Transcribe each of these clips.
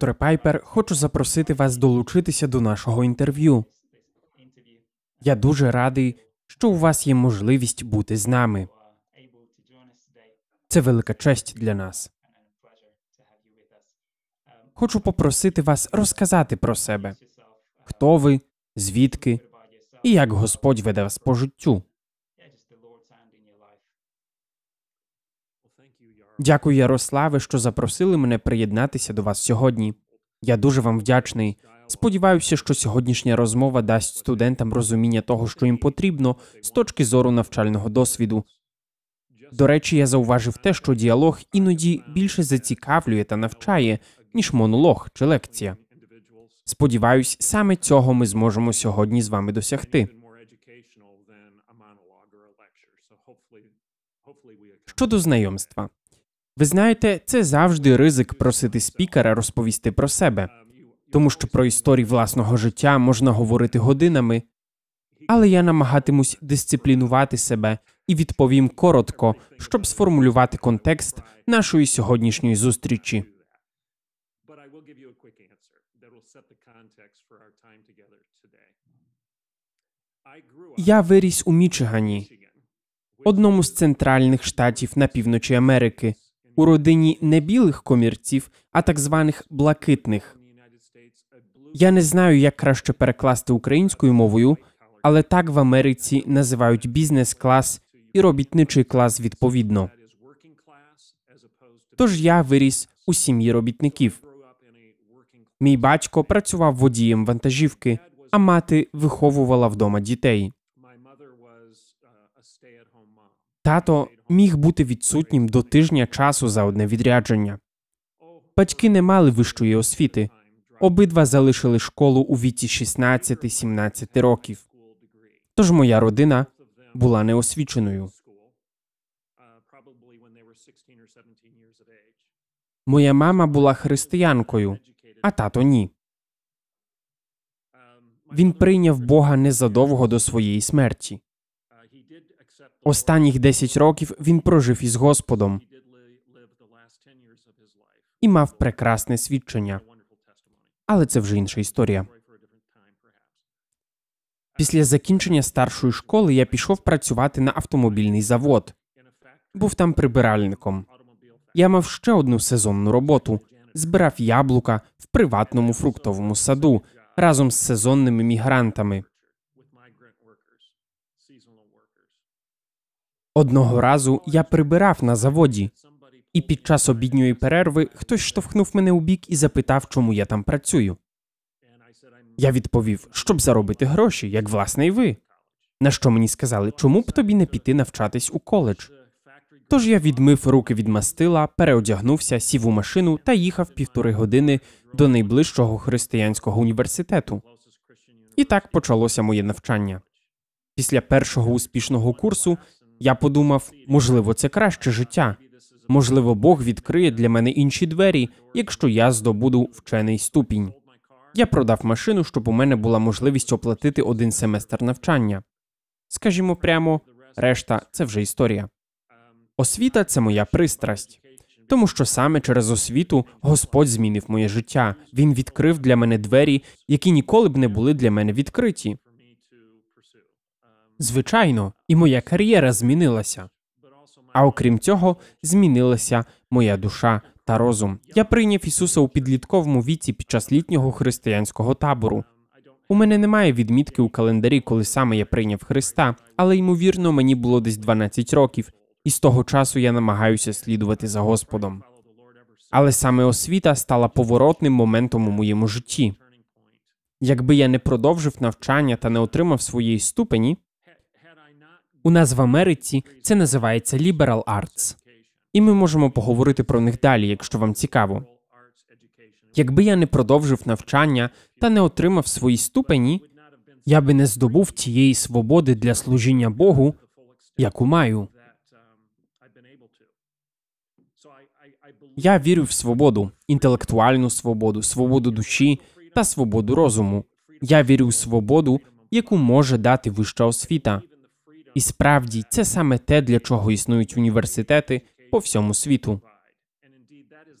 докторе Пайпер, хочу запросити вас долучитися до нашого інтерв'ю. Я дуже радий, що у вас є можливість бути з нами. Це велика честь для нас. Хочу попросити вас розказати про себе, хто ви, звідки і як Господь веде вас по життю. Дякую, Ярославе, що запросили мене приєднатися до вас сьогодні. Я дуже вам вдячний. Сподіваюся, що сьогоднішня розмова дасть студентам розуміння того, що їм потрібно, з точки зору навчального досвіду. До речі, я зауважив те, що діалог іноді більше зацікавлює та навчає, ніж монолог чи лекція. Сподіваюсь, саме цього ми зможемо сьогодні з вами досягти. Щодо знайомства. Ви знаєте, це завжди ризик просити спікера розповісти про себе, тому що про історії власного життя можна говорити годинами, але я намагатимусь дисциплінувати себе і відповім коротко, щоб сформулювати контекст нашої сьогоднішньої зустрічі. Я виріс у Мічигані, одному з центральних штатів на півночі Америки у родині не білих комірців, а так званих блакитних. Я не знаю, як краще перекласти українською мовою, але так в Америці називають бізнес-клас і робітничий клас відповідно. Тож я виріс у сім'ї робітників. Мій батько працював водієм вантажівки, а мати виховувала вдома дітей. Тато міг бути відсутнім до тижня часу за одне відрядження. Батьки не мали вищої освіти. Обидва залишили школу у віці 16-17 років. Тож моя родина була неосвіченою. Моя мама була християнкою, а тато ні. Він прийняв Бога незадовго до своєї смерті. Останніх 10 років він прожив із Господом і мав прекрасне свідчення, але це вже інша історія. Після закінчення старшої школи я пішов працювати на автомобільний завод. Був там прибиральником. Я мав ще одну сезонну роботу: збирав яблука в приватному фруктовому саду разом з сезонними мігрантами. Одного разу я прибирав на заводі, і під час обідньої перерви хтось штовхнув мене у бік і запитав, чому я там працюю. Я відповів, щоб заробити гроші, як власне й ви. На що мені сказали, чому б тобі не піти навчатись у коледж? Тож я відмив руки від мастила, переодягнувся, сів у машину та їхав півтори години до найближчого християнського університету. І так почалося моє навчання. Після першого успішного курсу я подумав, можливо, це краще життя. Можливо, Бог відкриє для мене інші двері, якщо я здобуду вчений ступінь. Я продав машину, щоб у мене була можливість оплатити один семестр навчання. Скажімо прямо, решта це вже історія. Освіта це моя пристрасть, тому що саме через освіту Господь змінив моє життя. Він відкрив для мене двері, які ніколи б не були для мене відкриті. Звичайно, і моя кар'єра змінилася. А окрім цього, змінилася моя душа та розум. Я прийняв Ісуса у підлітковому віці під час літнього християнського табору. У мене немає відмітки у календарі, коли саме я прийняв Христа, але ймовірно, мені було десь 12 років, і з того часу я намагаюся слідувати за Господом. Але саме освіта стала поворотним моментом у моєму житті. Якби я не продовжив навчання та не отримав своєї ступені, у нас в Америці це називається liberal arts. і ми можемо поговорити про них далі, якщо вам цікаво. Якби я не продовжив навчання та не отримав свої ступені, я би не здобув тієї свободи для служіння Богу, яку маю. Я вірю в свободу, інтелектуальну свободу, свободу душі та свободу розуму. Я вірю в свободу, яку може дати вища освіта. І справді це саме те, для чого існують університети по всьому світу.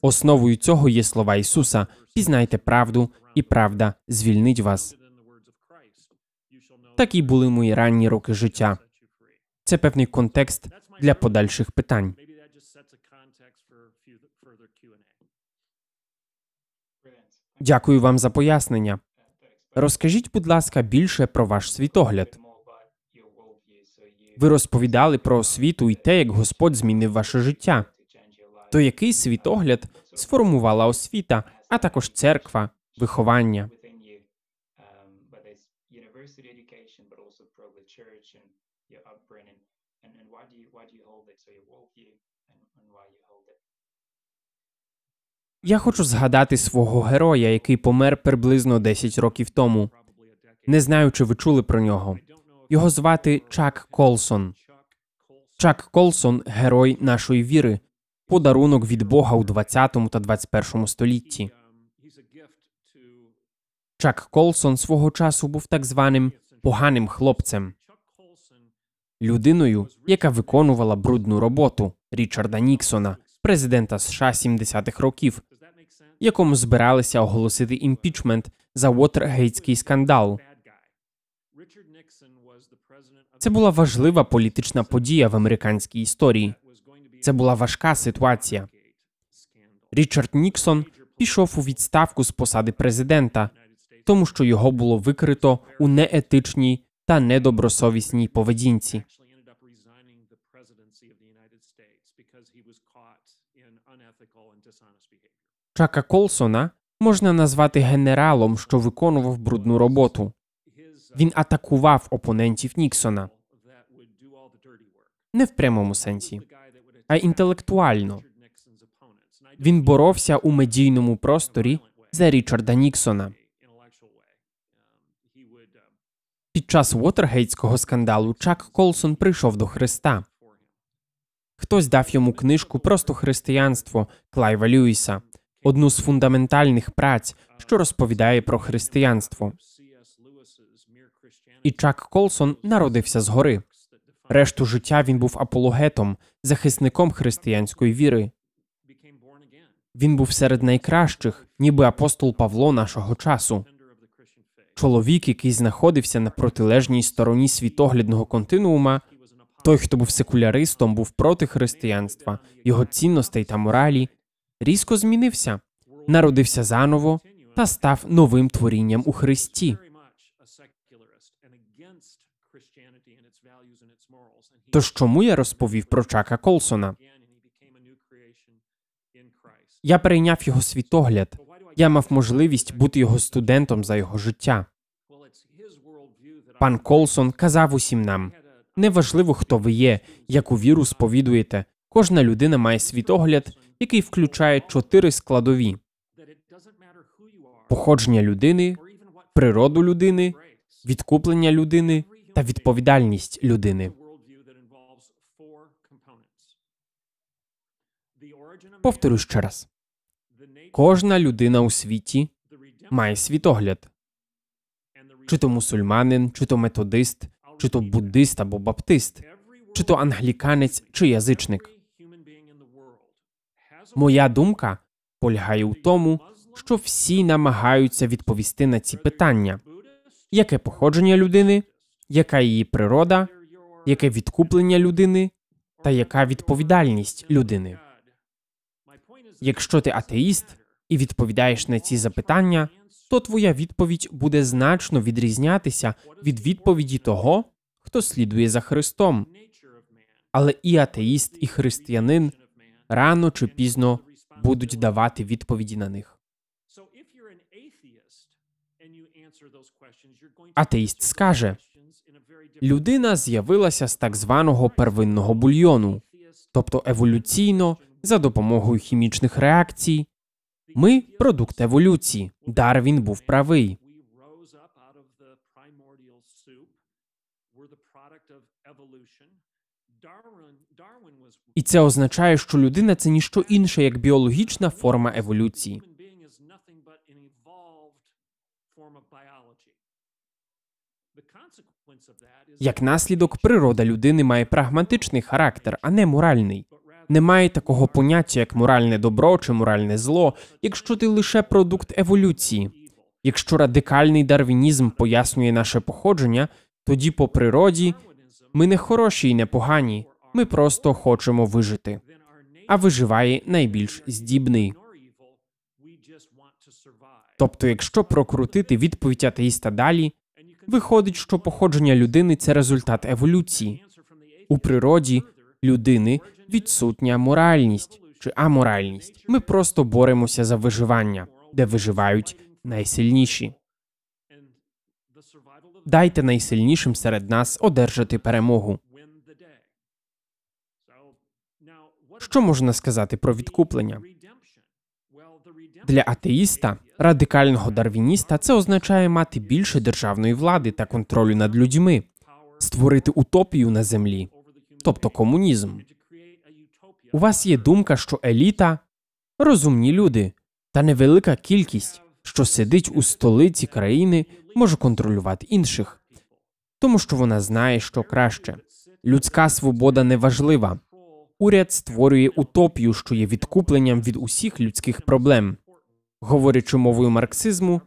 Основою цього є слова Ісуса: пізнайте правду, і правда звільнить вас. Такі були мої ранні роки життя. Це певний контекст для подальших питань. Дякую вам за пояснення. Розкажіть, будь ласка, більше про ваш світогляд. Ви розповідали про освіту і те, як Господь змінив ваше життя. То який світогляд сформувала освіта, а також церква, виховання? Я хочу згадати свого героя, який помер приблизно 10 років тому. Не знаю, чи ви чули про нього. Його звати Чак Колсон. Чак Колсон герой нашої віри, подарунок від Бога у 20 та 21 столітті. Чак Колсон свого часу був так званим поганим хлопцем, людиною, яка виконувала брудну роботу Річарда Ніксона, президента США 70-х років, якому збиралися оголосити імпічмент за Уотергейтський скандал. Це була важлива політична подія в американській історії. Це була важка ситуація. Річард Ніксон пішов у відставку з посади президента, тому що його було викрито у неетичній та недобросовісній поведінці. Чака Колсона можна назвати генералом, що виконував брудну роботу. Він атакував опонентів Ніксона не в прямому сенсі, а інтелектуально. Він боровся у медійному просторі за Річарда Ніксона. Під час Уотергейтського скандалу Чак Колсон прийшов до Христа. Хтось дав йому книжку Просто християнство Клайва Люїса, одну з фундаментальних праць, що розповідає про християнство і Чак Колсон народився згори. Решту життя він був апологетом, захисником християнської віри. Він був серед найкращих, ніби апостол Павло нашого часу. Чоловік, який знаходився на протилежній стороні світоглядного континуума, той, хто був секуляристом, був проти християнства, його цінностей та моралі, різко змінився, народився заново та став новим творінням у Христі. Тож чому я розповів про Чака Колсона? Я перейняв його світогляд. Я мав можливість бути його студентом за його життя. Пан Колсон казав усім нам: неважливо, хто ви є, яку віру сповідуєте. Кожна людина має світогляд, який включає чотири складові: походження людини, природу людини, відкуплення людини та відповідальність людини. Повторю ще раз: кожна людина у світі має світогляд, чи то мусульманин, чи то методист, чи то буддист або баптист, чи то англіканець, чи язичник. Моя думка полягає у тому, що всі намагаються відповісти на ці питання: яке походження людини, яка її природа, яке відкуплення людини та яка відповідальність людини. Якщо ти атеїст і відповідаєш на ці запитання, то твоя відповідь буде значно відрізнятися від відповіді того, хто слідує за Христом. Але і атеїст, і християнин рано чи пізно будуть давати відповіді на них. Атеїст скаже людина з'явилася з так званого первинного бульйону, тобто еволюційно за допомогою хімічних реакцій. Ми продукт еволюції. Дарвін був правий. І це означає, що людина це ніщо інше як біологічна форма еволюції. Як наслідок, природа людини має прагматичний характер, а не моральний немає такого поняття, як моральне добро чи моральне зло, якщо ти лише продукт еволюції. Якщо радикальний дарвінізм пояснює наше походження, тоді по природі ми не хороші і не погані, ми просто хочемо вижити. А виживає найбільш здібний. Тобто, якщо прокрутити відповідь атеїста далі, виходить, що походження людини це результат еволюції. У природі людини відсутня моральність чи аморальність. Ми просто боремося за виживання, де виживають найсильніші. Дайте найсильнішим серед нас одержати перемогу. Що можна сказати про відкуплення? Для атеїста, радикального дарвініста, це означає мати більше державної влади та контролю над людьми, створити утопію на землі тобто комунізм. У вас є думка, що еліта розумні люди, та невелика кількість, що сидить у столиці країни, може контролювати інших, тому що вона знає, що краще. Людська свобода не важлива. Уряд створює утопію, що є відкупленням від усіх людських проблем. Говорячи мовою марксизму,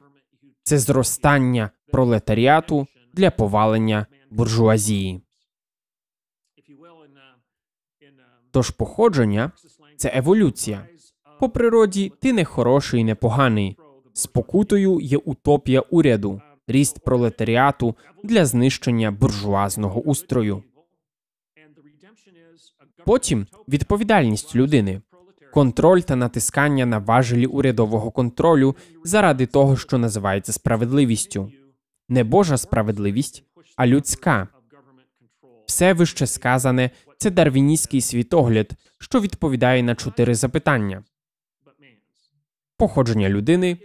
це зростання пролетаріату для повалення буржуазії. Тож походження це еволюція. По природі ти не хороший, і не Спокутою є утопія уряду, ріст пролетаріату для знищення буржуазного устрою. Потім відповідальність людини, контроль та натискання на важелі урядового контролю заради того, що називається справедливістю, не Божа справедливість, а людська. Все вище сказане це дарвіністський світогляд, що відповідає на чотири запитання: походження людини,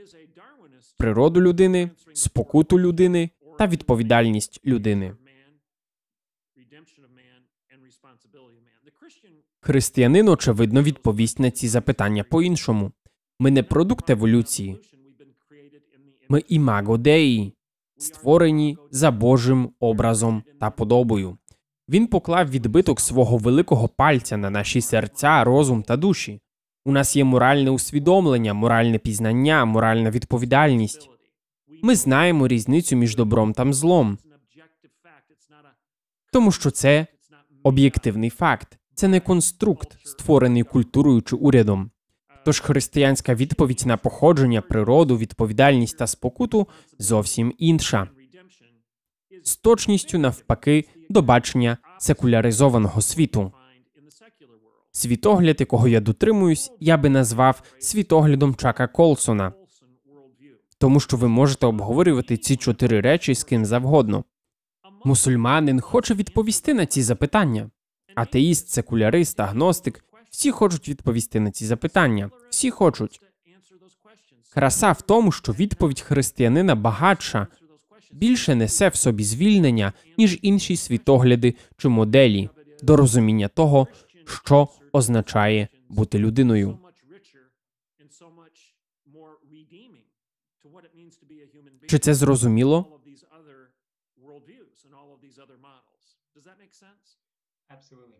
природу людини, спокуту людини та відповідальність людини. Християнин, очевидно, відповість на ці запитання по іншому. Ми не продукт еволюції, ми імаго деї, створені за Божим образом та подобою. Він поклав відбиток свого великого пальця на наші серця, розум та душі. У нас є моральне усвідомлення, моральне пізнання, моральна відповідальність. Ми знаємо різницю між добром та злом, тому що це об'єктивний факт, це не конструкт, створений культурою чи урядом. Тож християнська відповідь на походження, природу, відповідальність та спокуту зовсім інша з точністю навпаки до бачення секуляризованого світу. Світогляд, якого я дотримуюсь, я би назвав світоглядом Чака Колсона, тому що ви можете обговорювати ці чотири речі з ким завгодно. Мусульманин хоче відповісти на ці запитання. Атеїст, секулярист, агностик всі хочуть відповісти на ці запитання. Всі хочуть. Краса в тому, що відповідь християнина багатша більше несе в собі звільнення, ніж інші світогляди чи моделі до розуміння того, що означає бути людиною. Чи це зрозуміло?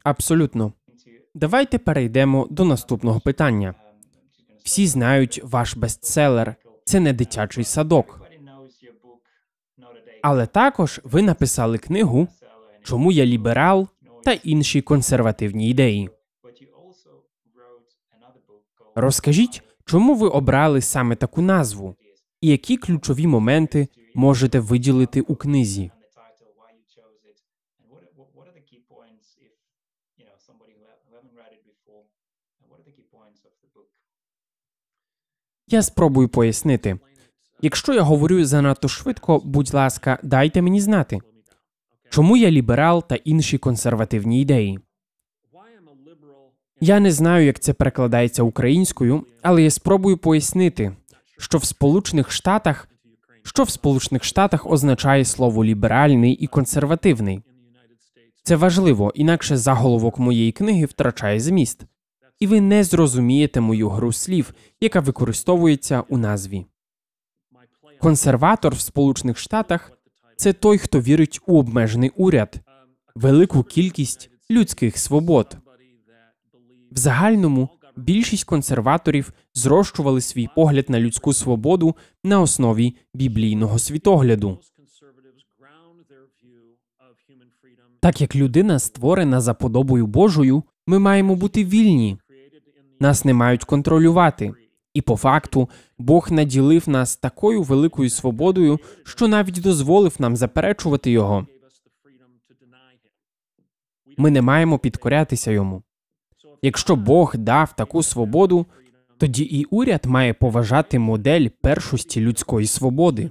Абсолютно. Давайте перейдемо до наступного питання. Всі знають ваш бестселер. Це не дитячий садок. Але також ви написали книгу, чому я ліберал та інші консервативні ідеї. Розкажіть, чому ви обрали саме таку назву, і які ключові моменти можете виділити у книзі? Я спробую пояснити. Якщо я говорю занадто швидко, будь ласка, дайте мені знати, чому я ліберал та інші консервативні ідеї. Я не знаю, як це перекладається українською, але я спробую пояснити, що в Сполучених Штатах що в Сполучених Штатах означає слово ліберальний і консервативний. Це важливо, інакше заголовок моєї книги втрачає зміст, і ви не зрозумієте мою гру слів, яка використовується у назві. Консерватор в Сполучених Штатах це той, хто вірить у обмежений уряд, велику кількість людських свобод. В загальному більшість консерваторів зрощували свій погляд на людську свободу на основі біблійного світогляду. Так як людина створена за подобою Божою, ми маємо бути вільні, нас не мають контролювати. І по факту Бог наділив нас такою великою свободою, що навіть дозволив нам заперечувати його. Ми не маємо підкорятися йому. Якщо Бог дав таку свободу, тоді і уряд має поважати модель першості людської свободи.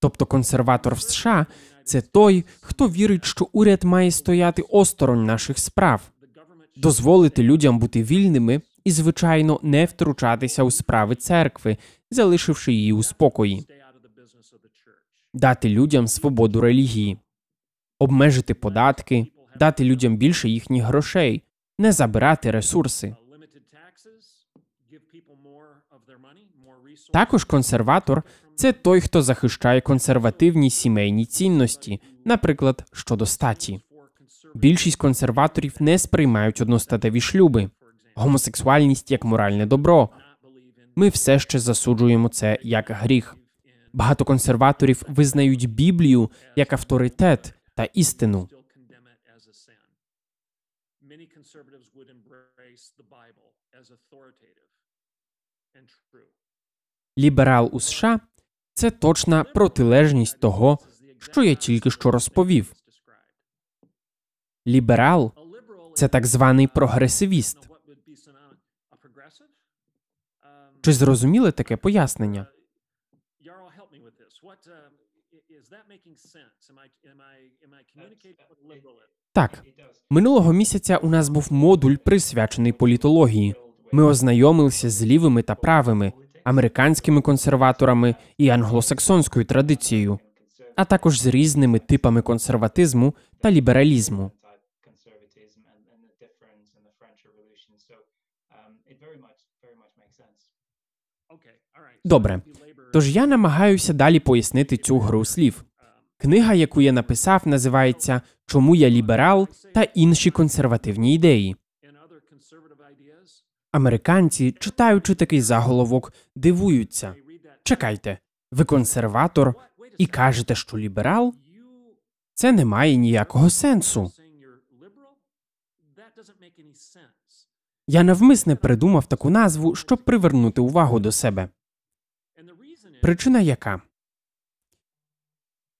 Тобто консерватор в США це той, хто вірить, що уряд має стояти осторонь наших справ дозволити людям бути вільними і, звичайно, не втручатися у справи церкви, залишивши її у спокої, дати людям свободу релігії, обмежити податки, дати людям більше їхніх грошей, не забирати ресурси. Також консерватор це той, хто захищає консервативні сімейні цінності, наприклад, щодо статі. Більшість консерваторів не сприймають одностатеві шлюби, гомосексуальність як моральне добро. Ми все ще засуджуємо це як гріх. Багато консерваторів визнають Біблію як авторитет та істину. Ліберал у США це точна протилежність того, що я тільки що розповів. Ліберал це так званий прогресивіст. Чи зрозуміли таке пояснення? Так, минулого місяця у нас був модуль присвячений політології. Ми ознайомилися з лівими та правими, американськими консерваторами і англосаксонською традицією, а також з різними типами консерватизму та лібералізму. Um, Добре, тож я намагаюся далі пояснити цю гру слів. Книга, яку я написав, називається Чому я ліберал та інші консервативні ідеї. Американці, читаючи такий заголовок, дивуються. Чекайте, ви консерватор і кажете, що ліберал? Це не має ніякого сенсу. Я навмисне придумав таку назву, щоб привернути увагу до себе. Причина яка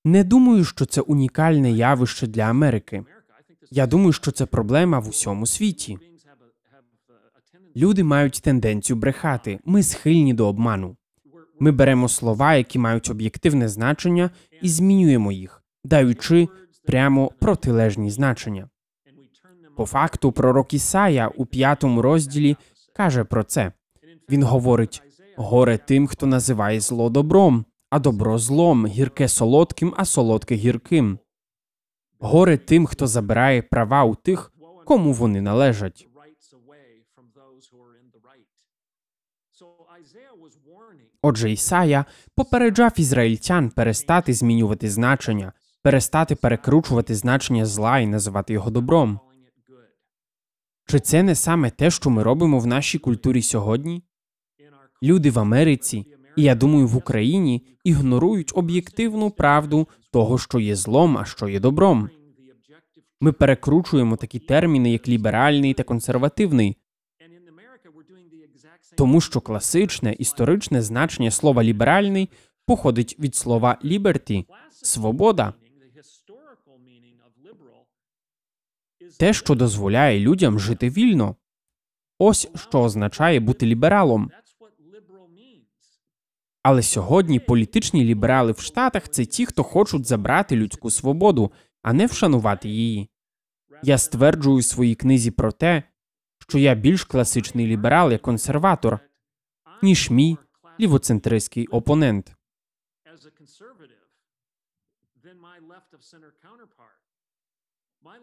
не думаю, що це унікальне явище для Америки. Я думаю, що це проблема в усьому світі. Люди мають тенденцію брехати. Ми схильні до обману. Ми беремо слова, які мають об'єктивне значення, і змінюємо їх, даючи прямо протилежні значення. По факту, пророк Ісая у п'ятому розділі каже про це. Він говорить: горе тим, хто називає зло добром, а добро злом, гірке солодким, а солодке гірким. Горе тим, хто забирає права у тих, кому вони належать. Отже, Ісая попереджав ізраїльтян перестати змінювати значення, перестати перекручувати значення зла і називати його добром. Чи це не саме те, що ми робимо в нашій культурі сьогодні? Люди в Америці, і я думаю, в Україні ігнорують об'єктивну правду того, що є злом, а що є добром. Ми перекручуємо такі терміни, як ліберальний та консервативний, тому що класичне історичне значення слова ліберальний походить від слова ліберті свобода. те, що дозволяє людям жити вільно. Ось що означає бути лібералом. Але сьогодні політичні ліберали в Штатах це ті, хто хочуть забрати людську свободу, а не вшанувати її. Я стверджую у своїй книзі про те, що я більш класичний ліберал як консерватор, ніж мій лівоцентристський опонент.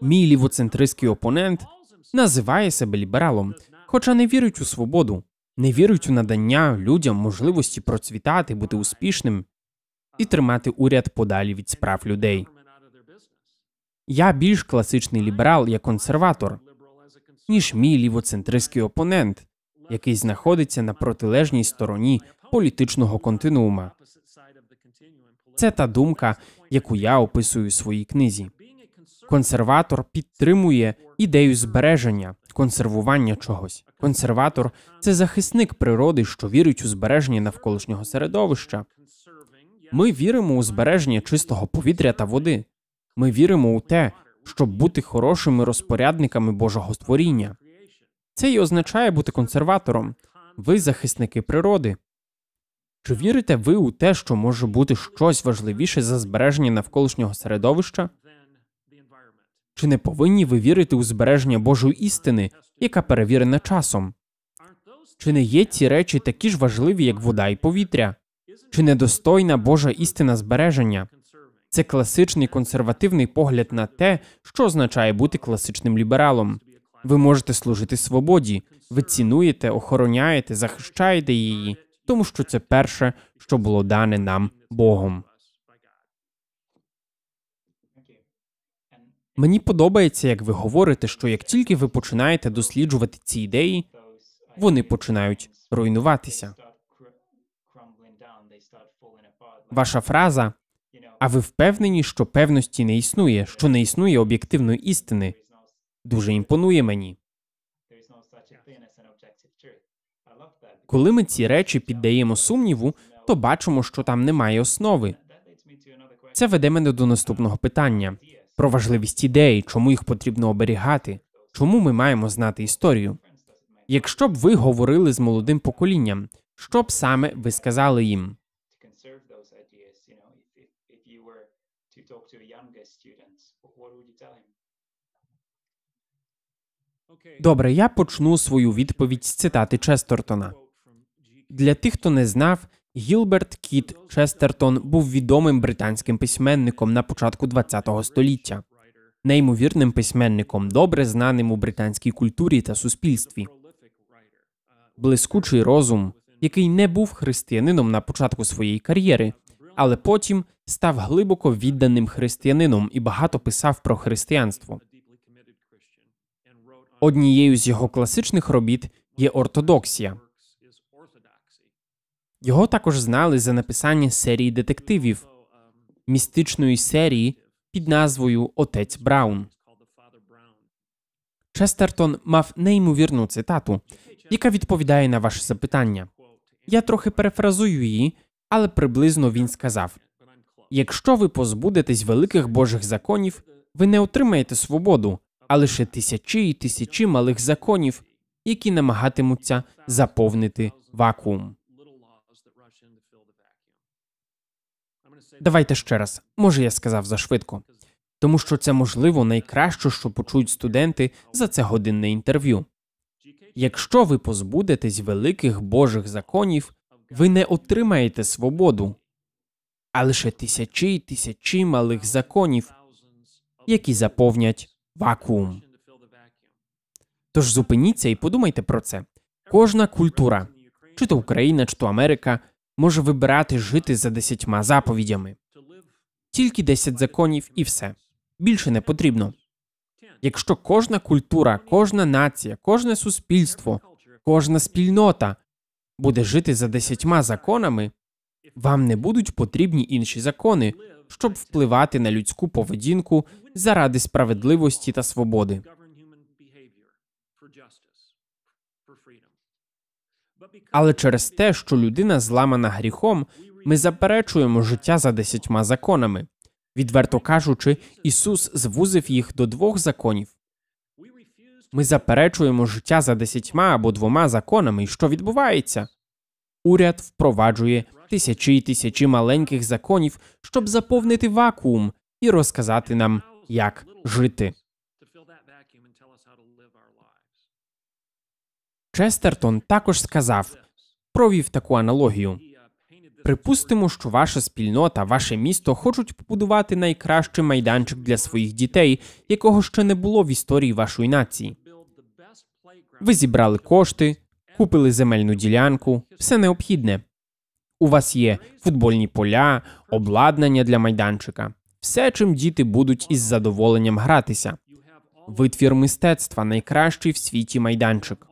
Мій лівоцентристський опонент називає себе лібералом, хоча не вірить у свободу, не вірить у надання людям можливості процвітати, бути успішним і тримати уряд подалі від справ людей. Я більш класичний ліберал як консерватор, ніж мій лівоцентристський опонент, який знаходиться на протилежній стороні політичного континуума. Це та думка, яку я описую у своїй книзі. Консерватор підтримує ідею збереження, консервування чогось. Консерватор це захисник природи, що вірить у збереження навколишнього середовища. Ми віримо у збереження чистого повітря та води. Ми віримо у те, щоб бути хорошими розпорядниками Божого створіння. Це і означає бути консерватором. Ви захисники природи. Чи вірите ви у те, що може бути щось важливіше за збереження навколишнього середовища? Чи не повинні ви вірити у збереження Божої істини, яка перевірена часом? Чи не є ці речі такі ж важливі, як вода і повітря? Чи недостойна Божа істина збереження? Це класичний консервативний погляд на те, що означає бути класичним лібералом. Ви можете служити свободі, ви цінуєте, охороняєте, захищаєте її, тому що це перше, що було дане нам Богом. Мені подобається, як ви говорите, що як тільки ви починаєте досліджувати ці ідеї, вони починають руйнуватися. Ваша фраза а ви впевнені, що певності не існує, що не існує об'єктивної істини. Дуже імпонує мені. Коли ми ці речі піддаємо сумніву, то бачимо, що там немає основи. Це веде мене до наступного питання про важливість ідеї, чому їх потрібно оберігати, чому ми маємо знати історію. Якщо б ви говорили з молодим поколінням, що б саме ви сказали їм? Добре, я почну свою відповідь з цитати Честертона. Для тих, хто не знав, Гілберт Кіт Честертон був відомим британським письменником на початку ХХ століття, неймовірним письменником, добре знаним у британській культурі та суспільстві. Блискучий розум, який не був християнином на початку своєї кар'єри, але потім став глибоко відданим християнином і багато писав про християнство. Однією з його класичних робіт є ортодоксія. Його також знали за написання серії детективів містичної серії під назвою Отець Браун. Честертон мав неймовірну цитату, яка відповідає на ваше запитання. Я трохи перефразую її, але приблизно він сказав: якщо ви позбудетесь великих божих законів, ви не отримаєте свободу, а лише тисячі і тисячі малих законів, які намагатимуться заповнити вакуум. Давайте ще раз, може я сказав зашвидко. Тому що це можливо найкраще, що почують студенти за це годинне інтерв'ю. Якщо ви позбудетесь великих божих законів, ви не отримаєте свободу, а лише тисячі й тисячі малих законів, які заповнять вакуум. Тож зупиніться і подумайте про це. Кожна культура, чи то Україна, чи то Америка, може вибирати жити за десятьма заповідями, тільки десять законів і все більше не потрібно. Якщо кожна культура, кожна нація, кожне суспільство, кожна спільнота буде жити за десятьма законами, вам не будуть потрібні інші закони, щоб впливати на людську поведінку заради справедливості та свободи. Але через те, що людина зламана гріхом, ми заперечуємо життя за десятьма законами. Відверто кажучи, Ісус звузив їх до двох законів. Ми заперечуємо життя за десятьма або двома законами, і що відбувається. Уряд впроваджує тисячі і тисячі маленьких законів, щоб заповнити вакуум і розказати нам, як жити. Честертон також сказав, провів таку аналогію. Припустимо, що ваша спільнота, ваше місто хочуть побудувати найкращий майданчик для своїх дітей, якого ще не було в історії вашої нації. Ви зібрали кошти, купили земельну ділянку, все необхідне. У вас є футбольні поля, обладнання для майданчика, все, чим діти будуть із задоволенням гратися. Витвір мистецтва найкращий в світі майданчик.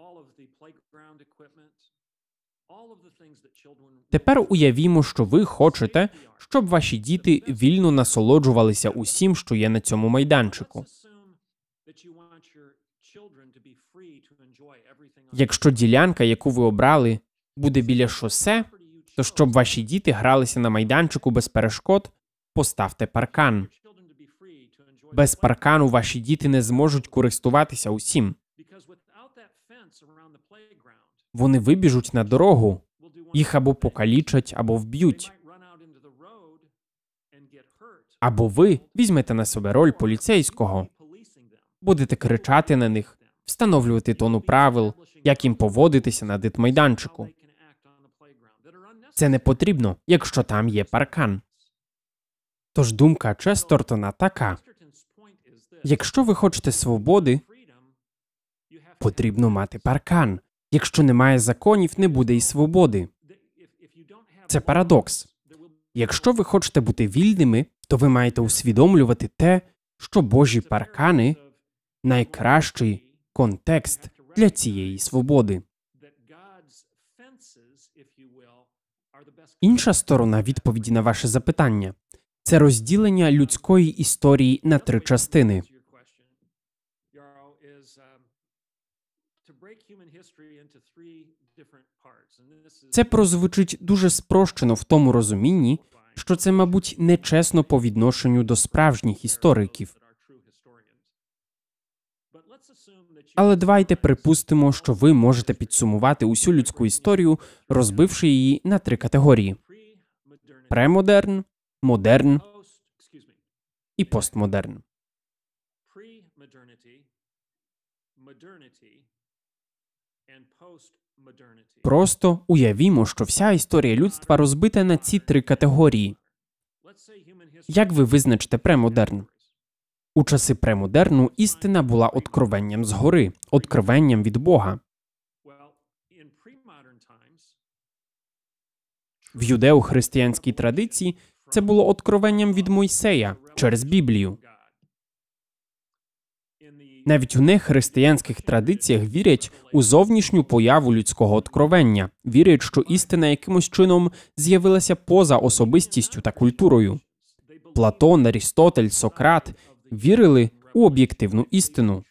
Тепер уявімо, що ви хочете, щоб ваші діти вільно насолоджувалися усім, що є на цьому майданчику. Якщо ділянка, яку ви обрали, буде біля шосе, то щоб ваші діти гралися на майданчику без перешкод, поставте паркан. Без паркану ваші діти не зможуть користуватися усім. Вони вибіжуть на дорогу. Їх або покалічать, або вб'ють. Або ви візьмете на себе роль поліцейського, будете кричати на них, встановлювати тону правил, як їм поводитися на дитмайданчику. Це не потрібно, якщо там є паркан. Тож думка Честортона така: якщо ви хочете свободи, потрібно мати паркан. Якщо немає законів, не буде і свободи. Це парадокс. Якщо ви хочете бути вільними, то ви маєте усвідомлювати те, що Божі паркани найкращий контекст для цієї свободи. Інша сторона відповіді на ваше запитання це розділення людської історії на три частини. Це прозвучить дуже спрощено в тому розумінні, що це, мабуть, нечесно по відношенню до справжніх істориків. Але давайте припустимо, що ви можете підсумувати усю людську історію, розбивши її на три категорії: премодерн, модерн і постмодерн. and post Просто уявімо, що вся історія людства розбита на ці три категорії. Як ви визначите премодерн? У часи премодерну істина була откровенням згори, откровенням від Бога. В юдеохристиянській традиції це було откровенням від Мойсея через Біблію. Навіть у них християнських традиціях вірять у зовнішню появу людського откровення, вірять, що істина якимось чином з'явилася поза особистістю та культурою. Платон, Арістотель, Сократ вірили у об'єктивну істину.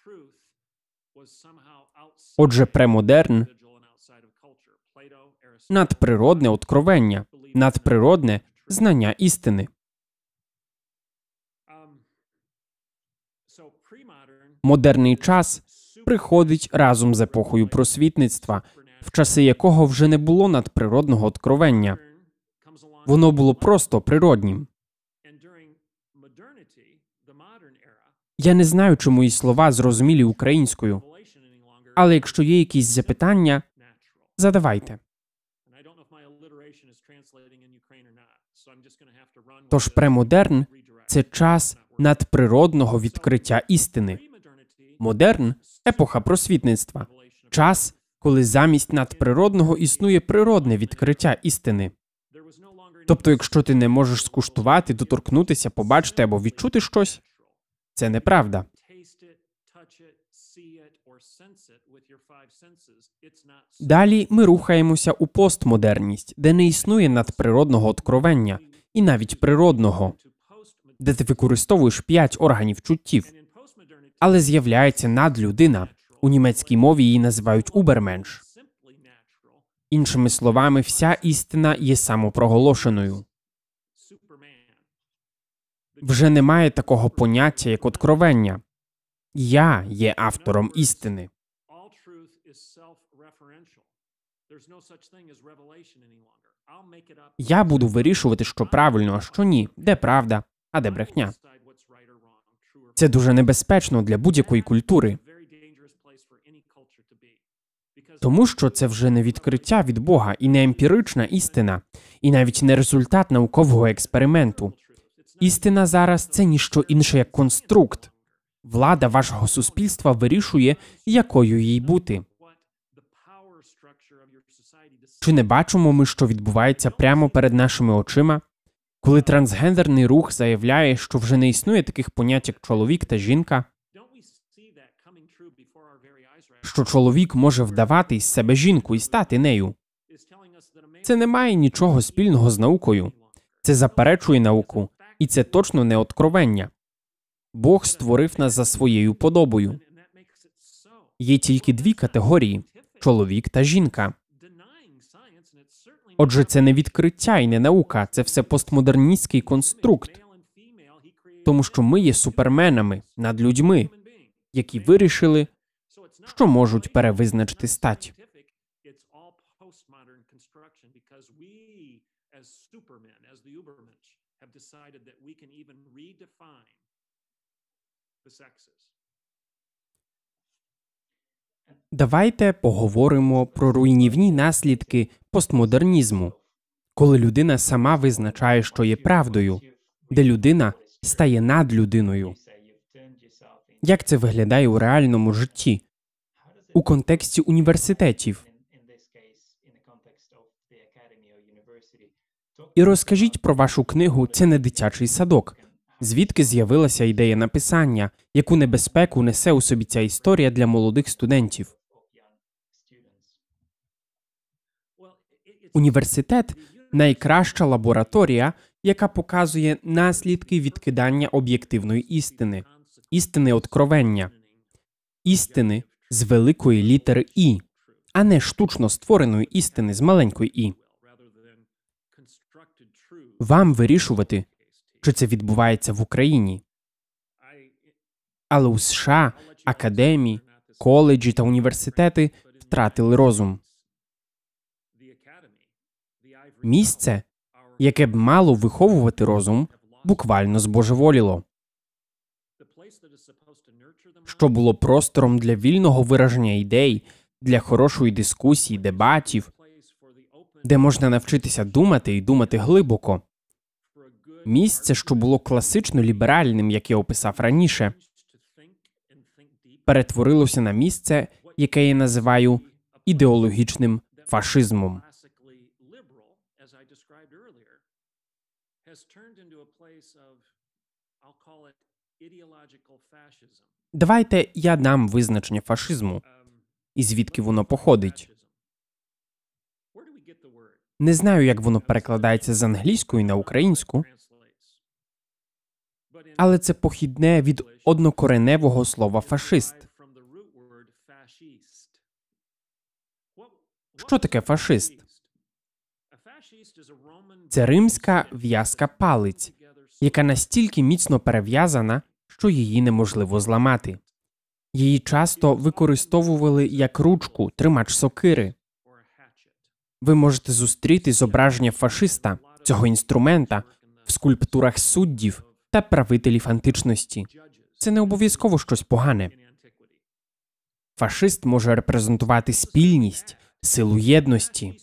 Отже, премодерн надприродне откровення, надприродне знання істини. модерний час приходить разом з епохою просвітництва, в часи якого вже не було надприродного откровення. Воно було просто природнім. Я не знаю, чому мої слова зрозумілі українською, але якщо є якісь запитання, задавайте. Тож премодерн це час надприродного відкриття істини модерн епоха просвітництва, час, коли замість надприродного існує природне відкриття істини. Тобто, якщо ти не можеш скуштувати, доторкнутися, побачити або відчути щось, це неправда. Далі ми рухаємося у постмодерність, де не існує надприродного откровення і навіть природного, де ти використовуєш п'ять органів чуттів але з'являється надлюдина. У німецькій мові її називають уберменш. Іншими словами, вся істина є самопроголошеною. Вже немає такого поняття як откровення. Я є автором істини. Я буду вирішувати, що правильно, а що ні, де правда, а де брехня. Це дуже небезпечно для будь-якої культури. Тому що це вже не відкриття від Бога і не емпірична істина, і навіть не результат наукового експерименту. Істина зараз це ніщо інше як конструкт. Влада вашого суспільства вирішує, якою їй бути. Чи не бачимо ми, що відбувається прямо перед нашими очима? коли трансгендерний рух заявляє, що вже не існує таких понять, як чоловік та жінка, що чоловік може вдавати із себе жінку і стати нею. Це не має нічого спільного з наукою, це заперечує науку, і це точно не откровення. Бог створив нас за своєю подобою. Є тільки дві категорії чоловік та жінка. Отже, це не відкриття і не наука, це все постмодерністський конструкт, тому що ми є суперменами над людьми, які вирішили, що можуть перевизначити стать. Давайте поговоримо про руйнівні наслідки постмодернізму, коли людина сама визначає, що є правдою, де людина стає над людиною. Як це виглядає у реальному житті у контексті університетів? І розкажіть про вашу книгу Це не дитячий садок звідки з'явилася ідея написання, яку небезпеку несе у собі ця історія для молодих студентів. Університет найкраща лабораторія, яка показує наслідки відкидання об'єктивної істини, істини откровення, істини з великої літери І, а не штучно створеної істини з маленької І. Вам вирішувати, що це відбувається в Україні. Але у США академії, коледжі та університети втратили розум. Місце, яке б мало виховувати розум, буквально збожеволіло. Що було простором для вільного вираження ідей, для хорошої дискусії, дебатів, де можна навчитися думати і думати глибоко місце, що було класично ліберальним, як я описав раніше, перетворилося на місце, яке я називаю ідеологічним фашизмом. Давайте я дам визначення фашизму і звідки воно походить. Не знаю, як воно перекладається з англійської на українську але це похідне від однокореневого слова фашист. Що таке фашист? Це римська в'язка палиць, яка настільки міцно перев'язана, що її неможливо зламати. Її часто використовували як ручку, тримач сокири. Ви можете зустріти зображення фашиста цього інструмента в скульптурах суддів та правителів античності. Це не обов'язково щось погане. Фашист може репрезентувати спільність, силу єдності.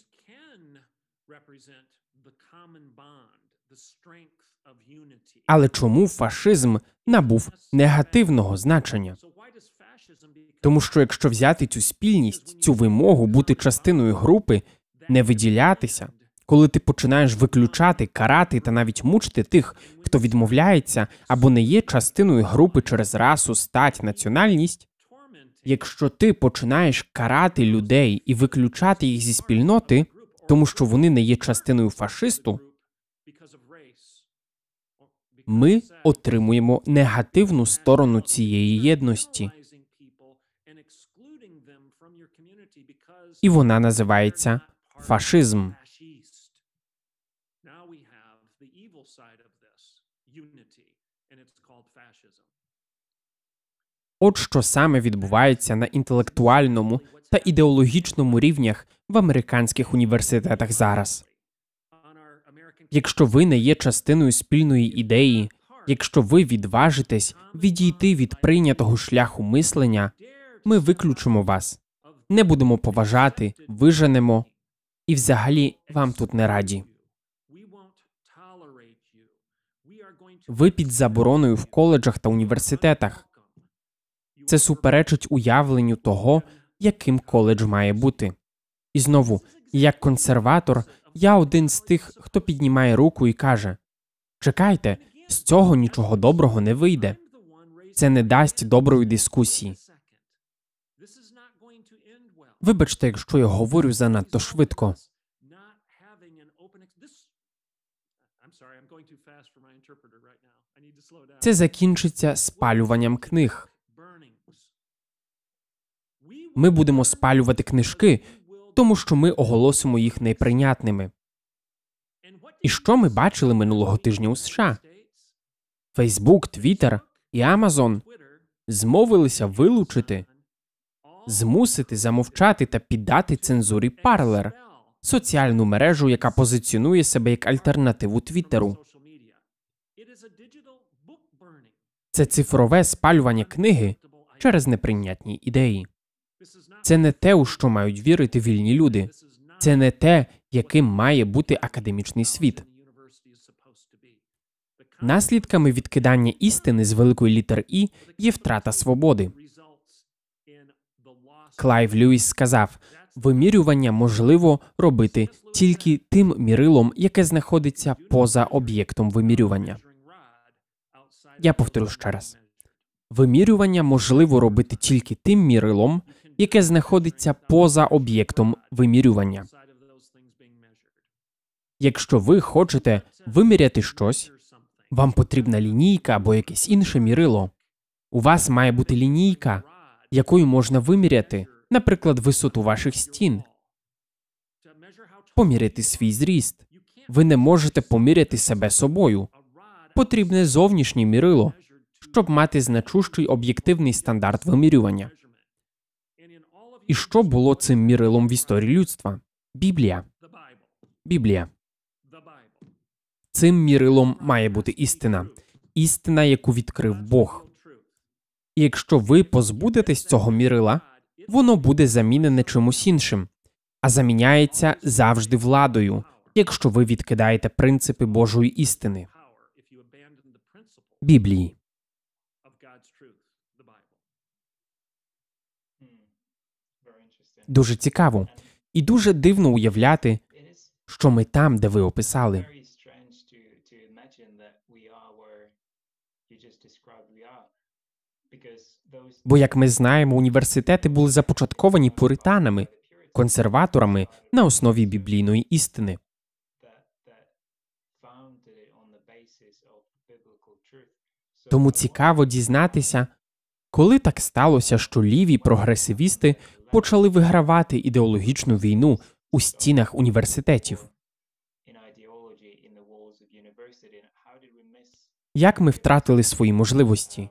Але чому фашизм набув негативного значення? Тому що якщо взяти цю спільність, цю вимогу бути частиною групи, не виділятися, коли ти починаєш виключати, карати та навіть мучити тих, хто відмовляється або не є частиною групи через расу, стать, національність. Якщо ти починаєш карати людей і виключати їх зі спільноти, тому що вони не є частиною фашисту, ми отримуємо негативну сторону цієї єдності. І вона називається фашизм. От що саме відбувається на інтелектуальному та ідеологічному рівнях в американських університетах зараз. Якщо ви не є частиною спільної ідеї, якщо ви відважитесь відійти від прийнятого шляху мислення, ми виключимо вас, не будемо поважати, виженемо і взагалі вам тут не раді. Ви під забороною в коледжах та університетах. Це суперечить уявленню того, яким коледж має бути. І знову, як консерватор, я один з тих, хто піднімає руку і каже: Чекайте, з цього нічого доброго не вийде. Це не дасть доброї дискусії. Вибачте, якщо я говорю занадто швидко. Це закінчиться спалюванням книг ми будемо спалювати книжки, тому що ми оголосимо їх неприйнятними. І що ми бачили минулого тижня у США? Фейсбук, Твіттер і Амазон змовилися вилучити, змусити замовчати та піддати цензурі Parler, соціальну мережу, яка позиціонує себе як альтернативу Твіттеру. Це цифрове спалювання книги через неприйнятні ідеї. Це не те, у що мають вірити вільні люди. Це не те, яким має бути академічний світ. Наслідками відкидання істини з великої літер і є втрата свободи. Клайв Льюіс сказав: вимірювання можливо робити тільки тим мірилом, яке знаходиться поза об'єктом вимірювання. Я повторю ще раз: вимірювання можливо робити тільки тим мірилом, яке знаходиться поза об'єктом вимірювання. Якщо ви хочете виміряти щось, вам потрібна лінійка або якесь інше мірило. У вас має бути лінійка, якою можна виміряти, наприклад, висоту ваших стін, поміряти свій зріст. Ви не можете поміряти себе собою. Потрібне зовнішнє мірило, щоб мати значущий об'єктивний стандарт вимірювання. І що було цим мірилом в історії людства? Біблія. Біблія. Цим мірилом має бути істина, істина, яку відкрив Бог. І якщо ви позбудетесь цього мірила, воно буде замінене чимось іншим, а заміняється завжди владою, якщо ви відкидаєте принципи Божої істини. Біблії. дуже цікаво і дуже дивно уявляти, що ми там, де ви описали. Бо, як ми знаємо, університети були започатковані пуританами, консерваторами на основі біблійної істини. Тому цікаво дізнатися, коли так сталося, що ліві прогресивісти почали вигравати ідеологічну війну у стінах університетів. Як ми втратили свої можливості?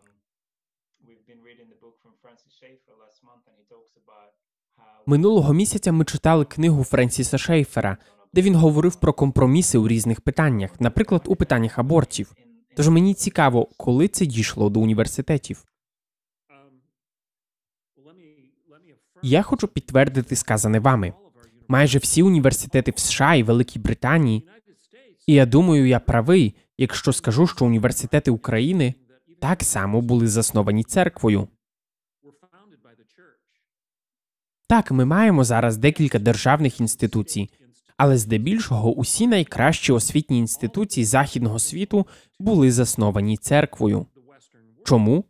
Минулого місяця ми читали книгу Френсіса Шейфера, де він говорив про компроміси у різних питаннях, наприклад, у питаннях абортів. Тож мені цікаво, коли це дійшло до університетів. Я хочу підтвердити сказане вами. Майже всі університети в США і Великій Британії, і я думаю, я правий, якщо скажу, що університети України так само були засновані церквою. Так, ми маємо зараз декілька державних інституцій, але здебільшого усі найкращі освітні інституції західного світу були засновані церквою. Чому?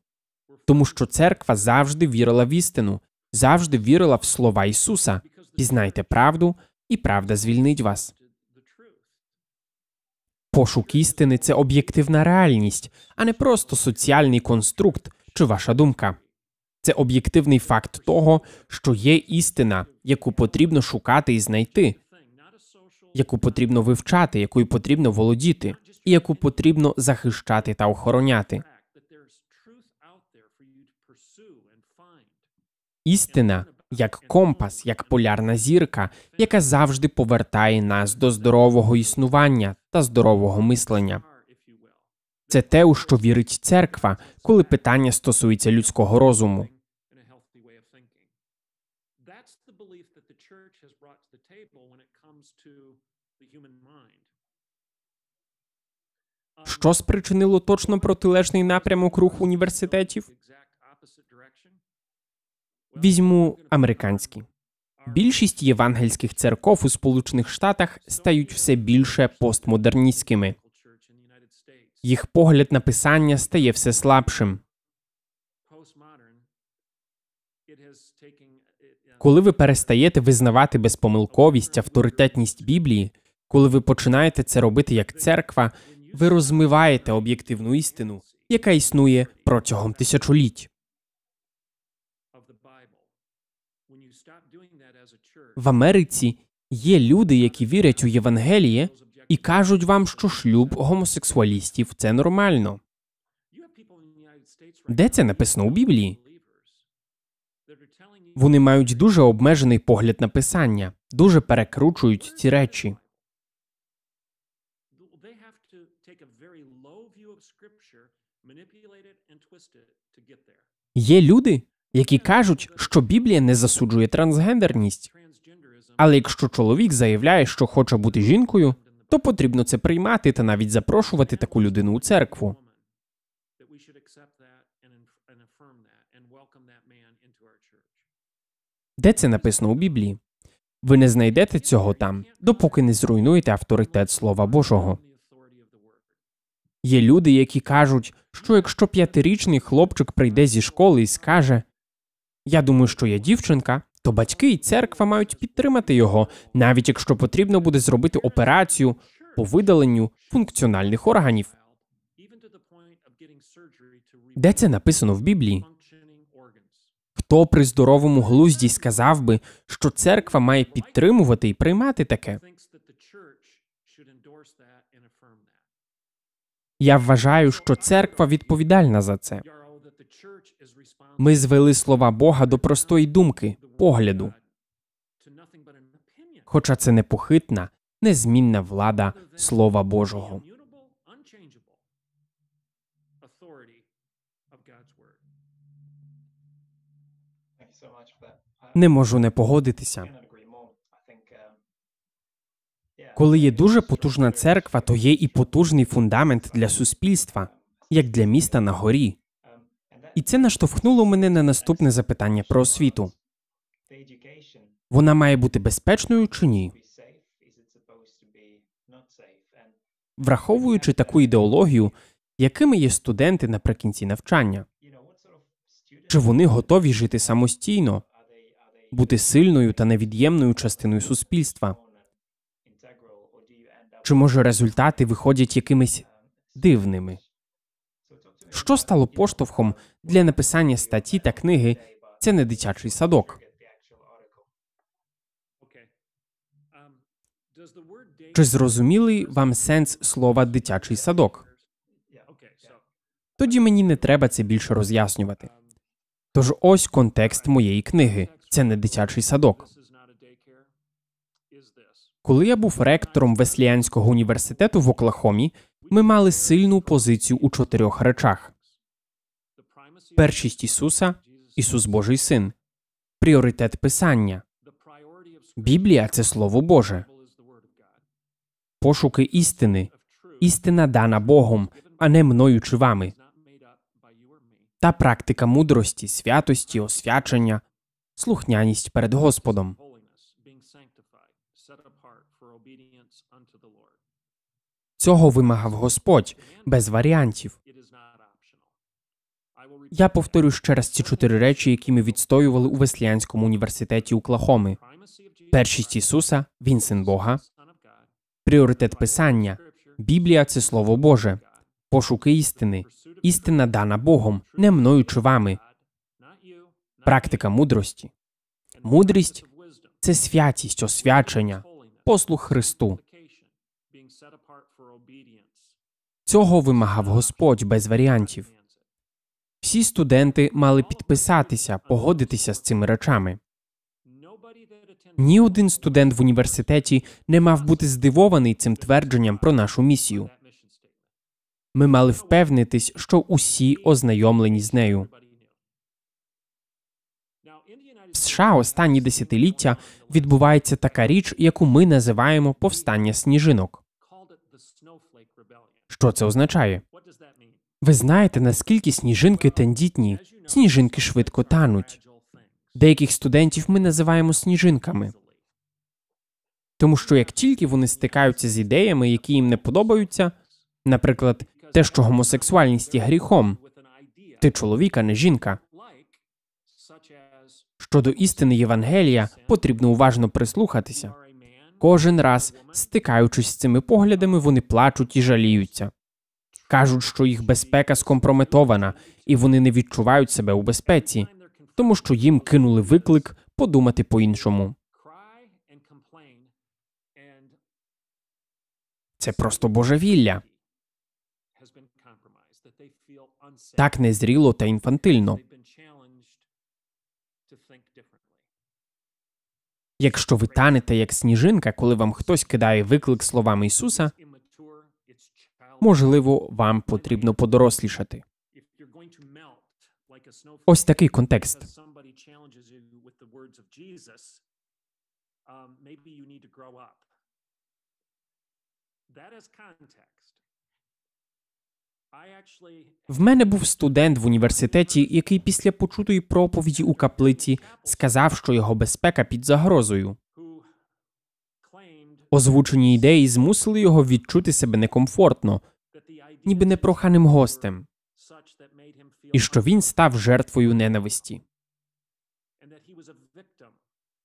Тому що церква завжди вірила в істину, завжди вірила в слова Ісуса пізнайте правду, і правда звільнить вас. Пошук істини це об'єктивна реальність, а не просто соціальний конструкт чи ваша думка. Це об'єктивний факт того, що є істина, яку потрібно шукати і знайти, яку потрібно вивчати, якою потрібно володіти, і яку потрібно захищати та охороняти. Істина як компас, як полярна зірка, яка завжди повертає нас до здорового існування та здорового мислення. Це те, у що вірить церква, коли питання стосується людського розуму. Що спричинило точно протилежний напрямок руху університетів? Візьму американські. Більшість євангельських церков у Сполучених Штатах стають все більше постмодерністськими. Їх погляд на писання стає все слабшим. Коли ви перестаєте визнавати безпомилковість, авторитетність Біблії, коли ви починаєте це робити як церква, ви розмиваєте об'єктивну істину, яка існує протягом тисячоліть. в Америці є люди, які вірять у Євангеліє і кажуть вам, що шлюб гомосексуалістів це нормально. Де це написано у Біблії? Вони мають дуже обмежений погляд на писання, дуже перекручують ці речі. Є люди, які кажуть, що Біблія не засуджує трансгендерність. Але якщо чоловік заявляє, що хоче бути жінкою, то потрібно це приймати та навіть запрошувати таку людину у церкву. Де це написано у Біблії? Ви не знайдете цього там, допоки не зруйнуєте авторитет Слова Божого. Є люди, які кажуть, що якщо п'ятирічний хлопчик прийде зі школи і скаже Я думаю, що я дівчинка, то батьки і церква мають підтримати його, навіть якщо потрібно буде зробити операцію по видаленню функціональних органів. Де це написано в Біблії? Хто при здоровому глузді сказав би, що церква має підтримувати і приймати таке? Я вважаю, що церква відповідальна за це. Ми звели слова Бога до простої думки погляду. Хоча це непохитна, незмінна влада Слова Божого. Не можу не погодитися. Коли є дуже потужна церква, то є і потужний фундамент для суспільства, як для міста на горі. І це наштовхнуло мене на наступне запитання про освіту. Вона має бути безпечною чи ні? Враховуючи таку ідеологію, якими є студенти наприкінці навчання, чи вони готові жити самостійно, бути сильною та невід'ємною частиною суспільства? Чи може результати виходять якимись um, дивними? Що стало поштовхом для написання статті та книги? Це не дитячий садок. Чи зрозумілий вам сенс слова дитячий садок? Тоді мені не треба це більше роз'яснювати. Тож ось контекст моєї книги. Це не дитячий садок. Коли я був ректором Весліянського університету в Оклахомі, ми мали сильну позицію у чотирьох речах: першість Ісуса, Ісус Божий Син, пріоритет Писання. Біблія це Слово Боже пошуки істини, істина дана Богом, а не мною чи вами. Та практика мудрості, святості, освячення, слухняність перед Господом. Цього вимагав Господь без варіантів. Я повторю ще раз ці чотири речі, які ми відстоювали у Весліянському університеті Уклахоми. Першість Ісуса, Він син Бога, пріоритет Писання. Біблія це Слово Боже, пошуки істини, істина дана Богом, не мною чи вами. Практика мудрості. Мудрість це святість, освячення, послух Христу. Цього вимагав Господь без варіантів. Всі студенти мали підписатися, погодитися з цими речами ні один студент в університеті не мав бути здивований цим твердженням про нашу місію. Ми мали впевнитись, що усі ознайомлені з нею. В США останні десятиліття відбувається така річ, яку ми називаємо повстання сніжинок. Що це означає? Ви знаєте, наскільки сніжинки тендітні, сніжинки швидко тануть. Деяких студентів ми називаємо сніжинками, тому що як тільки вони стикаються з ідеями, які їм не подобаються, наприклад, те, що гомосексуальність є гріхом, ти чоловіка, не жінка. Щодо істини Євангелія потрібно уважно прислухатися. Кожен раз, стикаючись з цими поглядами, вони плачуть і жаліються. Кажуть, що їх безпека скомпрометована, і вони не відчувають себе у безпеці тому що їм кинули виклик подумати по-іншому. Це просто божевілля. Так незріло та інфантильно. Якщо ви танете як сніжинка, коли вам хтось кидає виклик словами Ісуса, можливо, вам потрібно подорослішати. Ось такий контекст. Um, в мене був студент в університеті, який після почутої проповіді у каплиці сказав, що його безпека під загрозою. Озвучені ідеї змусили його відчути себе некомфортно, ніби непроханим гостем і що він став жертвою ненависті.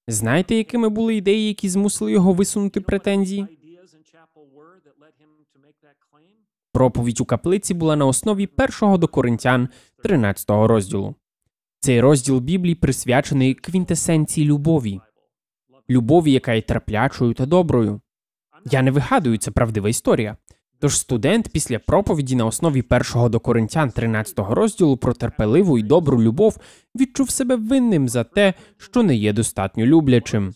Знаєте, якими були ідеї, які змусили його висунути претензії? Проповідь у каплиці була на основі першого до Коринтян 13 розділу. Цей розділ Біблії присвячений квінтесенції любові, любові, яка є терплячою та доброю. Я не вигадую, це правдива історія. Тож студент після проповіді на основі першого до коринтян 13 розділу про терпеливу і добру любов відчув себе винним за те, що не є достатньо люблячим.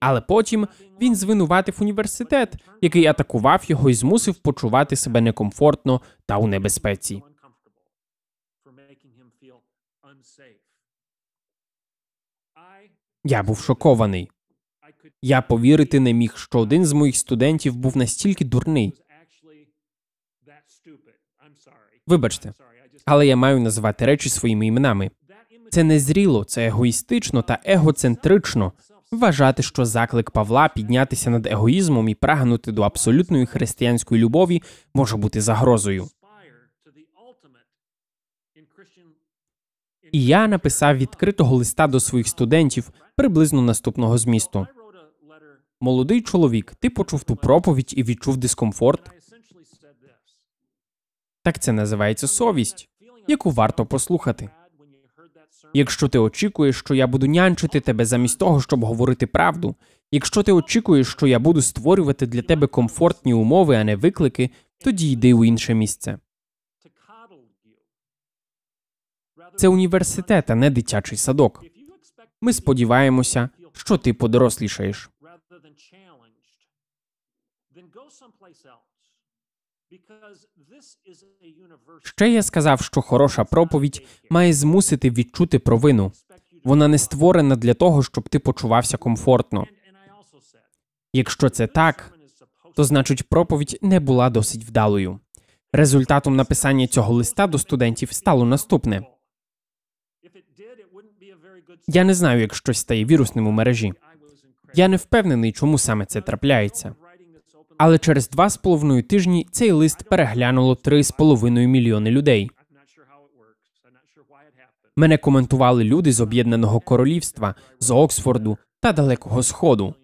Але потім він звинуватив університет, який атакував його і змусив почувати себе некомфортно та у небезпеці. Я був шокований. Я повірити не міг, що один з моїх студентів був настільки дурний. Вибачте, але я маю називати речі своїми іменами. Це незріло, це егоїстично та егоцентрично вважати, що заклик Павла піднятися над егоїзмом і прагнути до абсолютної християнської любові може бути загрозою. І я написав відкритого листа до своїх студентів приблизно наступного змісту. Молодий чоловік, ти почув ту проповідь і відчув дискомфорт? Так це називається совість, яку варто послухати. Якщо ти очікуєш, що я буду нянчити тебе замість того, щоб говорити правду, якщо ти очікуєш, що я буду створювати для тебе комфортні умови, а не виклики, тоді йди у інше місце. Це університет, а не дитячий садок. Ми сподіваємося, що ти подорослішаєш rather than challenged, then go someplace else. Ще я сказав, що хороша проповідь має змусити відчути провину. Вона не створена для того, щоб ти почувався комфортно. Якщо це так, то значить проповідь не була досить вдалою. Результатом написання цього листа до студентів стало наступне. Я не знаю, як щось стає вірусним у мережі. Я не впевнений, чому саме це трапляється. Але через два з половиною тижні цей лист переглянуло три з половиною мільйони людей. Мене коментували люди з Об'єднаного Королівства, з Оксфорду та Далекого Сходу.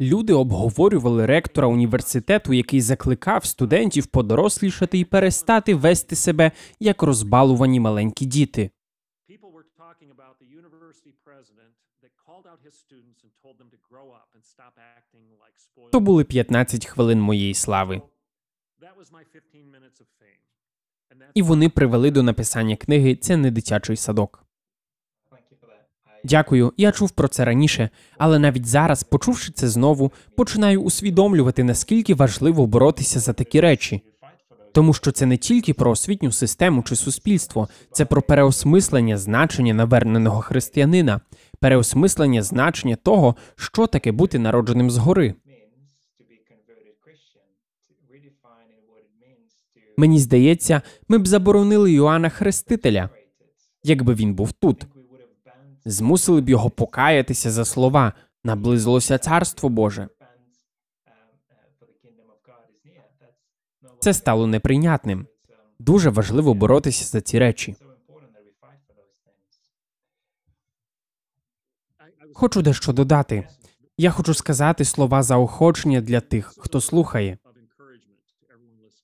Люди обговорювали ректора університету, який закликав студентів подорослішати і перестати вести себе як розбалувані маленькі діти. То були 15 хвилин моєї слави. І вони привели до написання книги Це не дитячий садок. Дякую, я чув про це раніше, але навіть зараз, почувши це знову, починаю усвідомлювати, наскільки важливо боротися за такі речі. Тому що це не тільки про освітню систему чи суспільство, це про переосмислення значення наверненого християнина, переосмислення значення того, що таке бути народженим згори. Мені здається, ми б заборонили Йоанна Хрестителя, якби він був тут. Змусили б його покаятися за слова, наблизилося царство Боже. Це стало неприйнятним. Дуже важливо боротися за ці речі. Хочу дещо додати. Я хочу сказати слова заохочення для тих, хто слухає.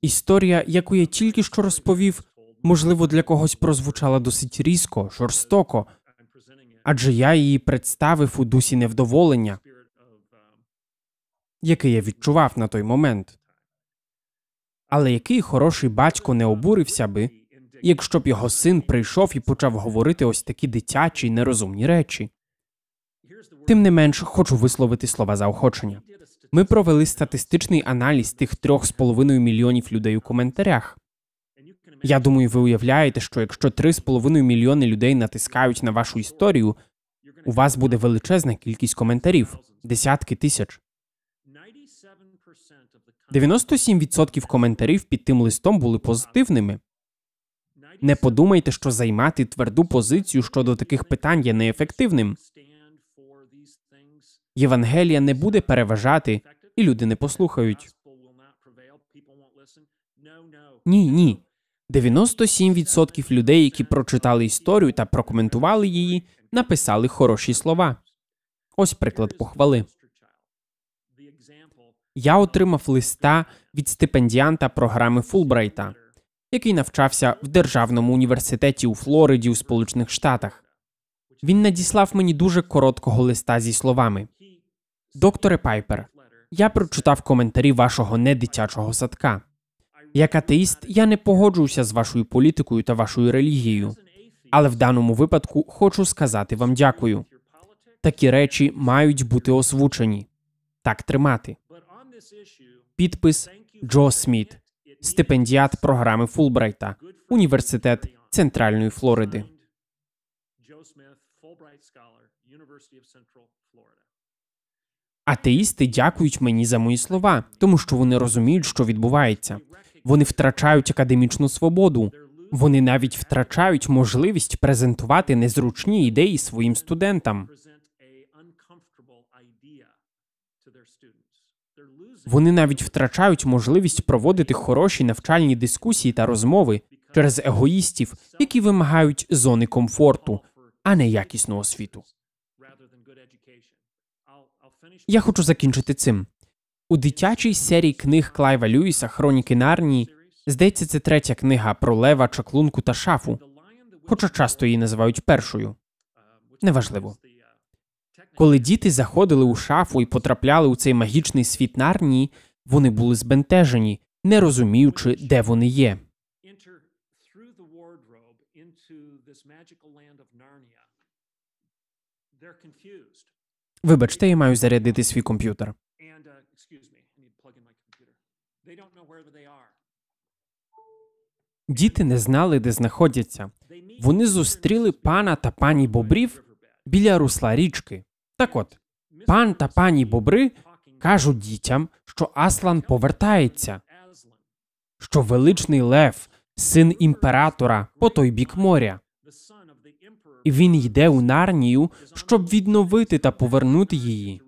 Історія, яку я тільки що розповів, можливо, для когось прозвучала досить різко, жорстоко, адже я її представив у дусі невдоволення, яке я відчував на той момент. Але який хороший батько не обурився би, якщо б його син прийшов і почав говорити ось такі дитячі й нерозумні речі. Тим не менш, хочу висловити слова заохочення. Ми провели статистичний аналіз тих трьох з половиною мільйонів людей у коментарях. Я думаю, ви уявляєте, що якщо 3,5 мільйони людей натискають на вашу історію, у вас буде величезна кількість коментарів, десятки тисяч. 97% коментарів під тим листом були позитивними. Не подумайте, що займати тверду позицію щодо таких питань є неефективним. Євангелія не буде переважати, і люди не послухають. Ні, ні. 97% людей, які прочитали історію та прокоментували її, написали хороші слова. Ось приклад похвали я отримав листа від стипендіанта програми Фулбрайта, який навчався в державному університеті у Флориді у Сполучених Штатах. Він надіслав мені дуже короткого листа зі словами: Докторе Пайпер, я прочитав коментарі вашого недитячого садка. Як атеїст, я не погоджуюся з вашою політикою та вашою релігією, але в даному випадку хочу сказати вам дякую. Такі речі мають бути озвучені так тримати. Підпис Джо Сміт, стипендіат програми Фулбрайта, Університет Центральної Флориди. Атеїсти дякують мені за мої слова, тому що вони розуміють, що відбувається. Вони втрачають академічну свободу. Вони навіть втрачають можливість презентувати незручні ідеї своїм студентам. Вони навіть втрачають можливість проводити хороші навчальні дискусії та розмови через егоїстів, які вимагають зони комфорту, а не якісного світу. Я хочу закінчити цим у дитячій серії книг Клайва Люїса, Хроніки Нарнії. Здається, це третя книга про лева, чаклунку та шафу, хоча часто її називають першою. Неважливо. Коли діти заходили у шафу і потрапляли у цей магічний світ нарнії, вони були збентежені, не розуміючи, де вони є. Вибачте, я маю зарядити свій комп'ютер. Uh, діти не знали, де знаходяться. Вони зустріли пана та пані бобрів біля русла річки. Так от, пан та пані бобри кажуть дітям, що Аслан повертається, що величний Лев, син імператора, по той бік моря. І він йде у нарнію, щоб відновити та повернути її.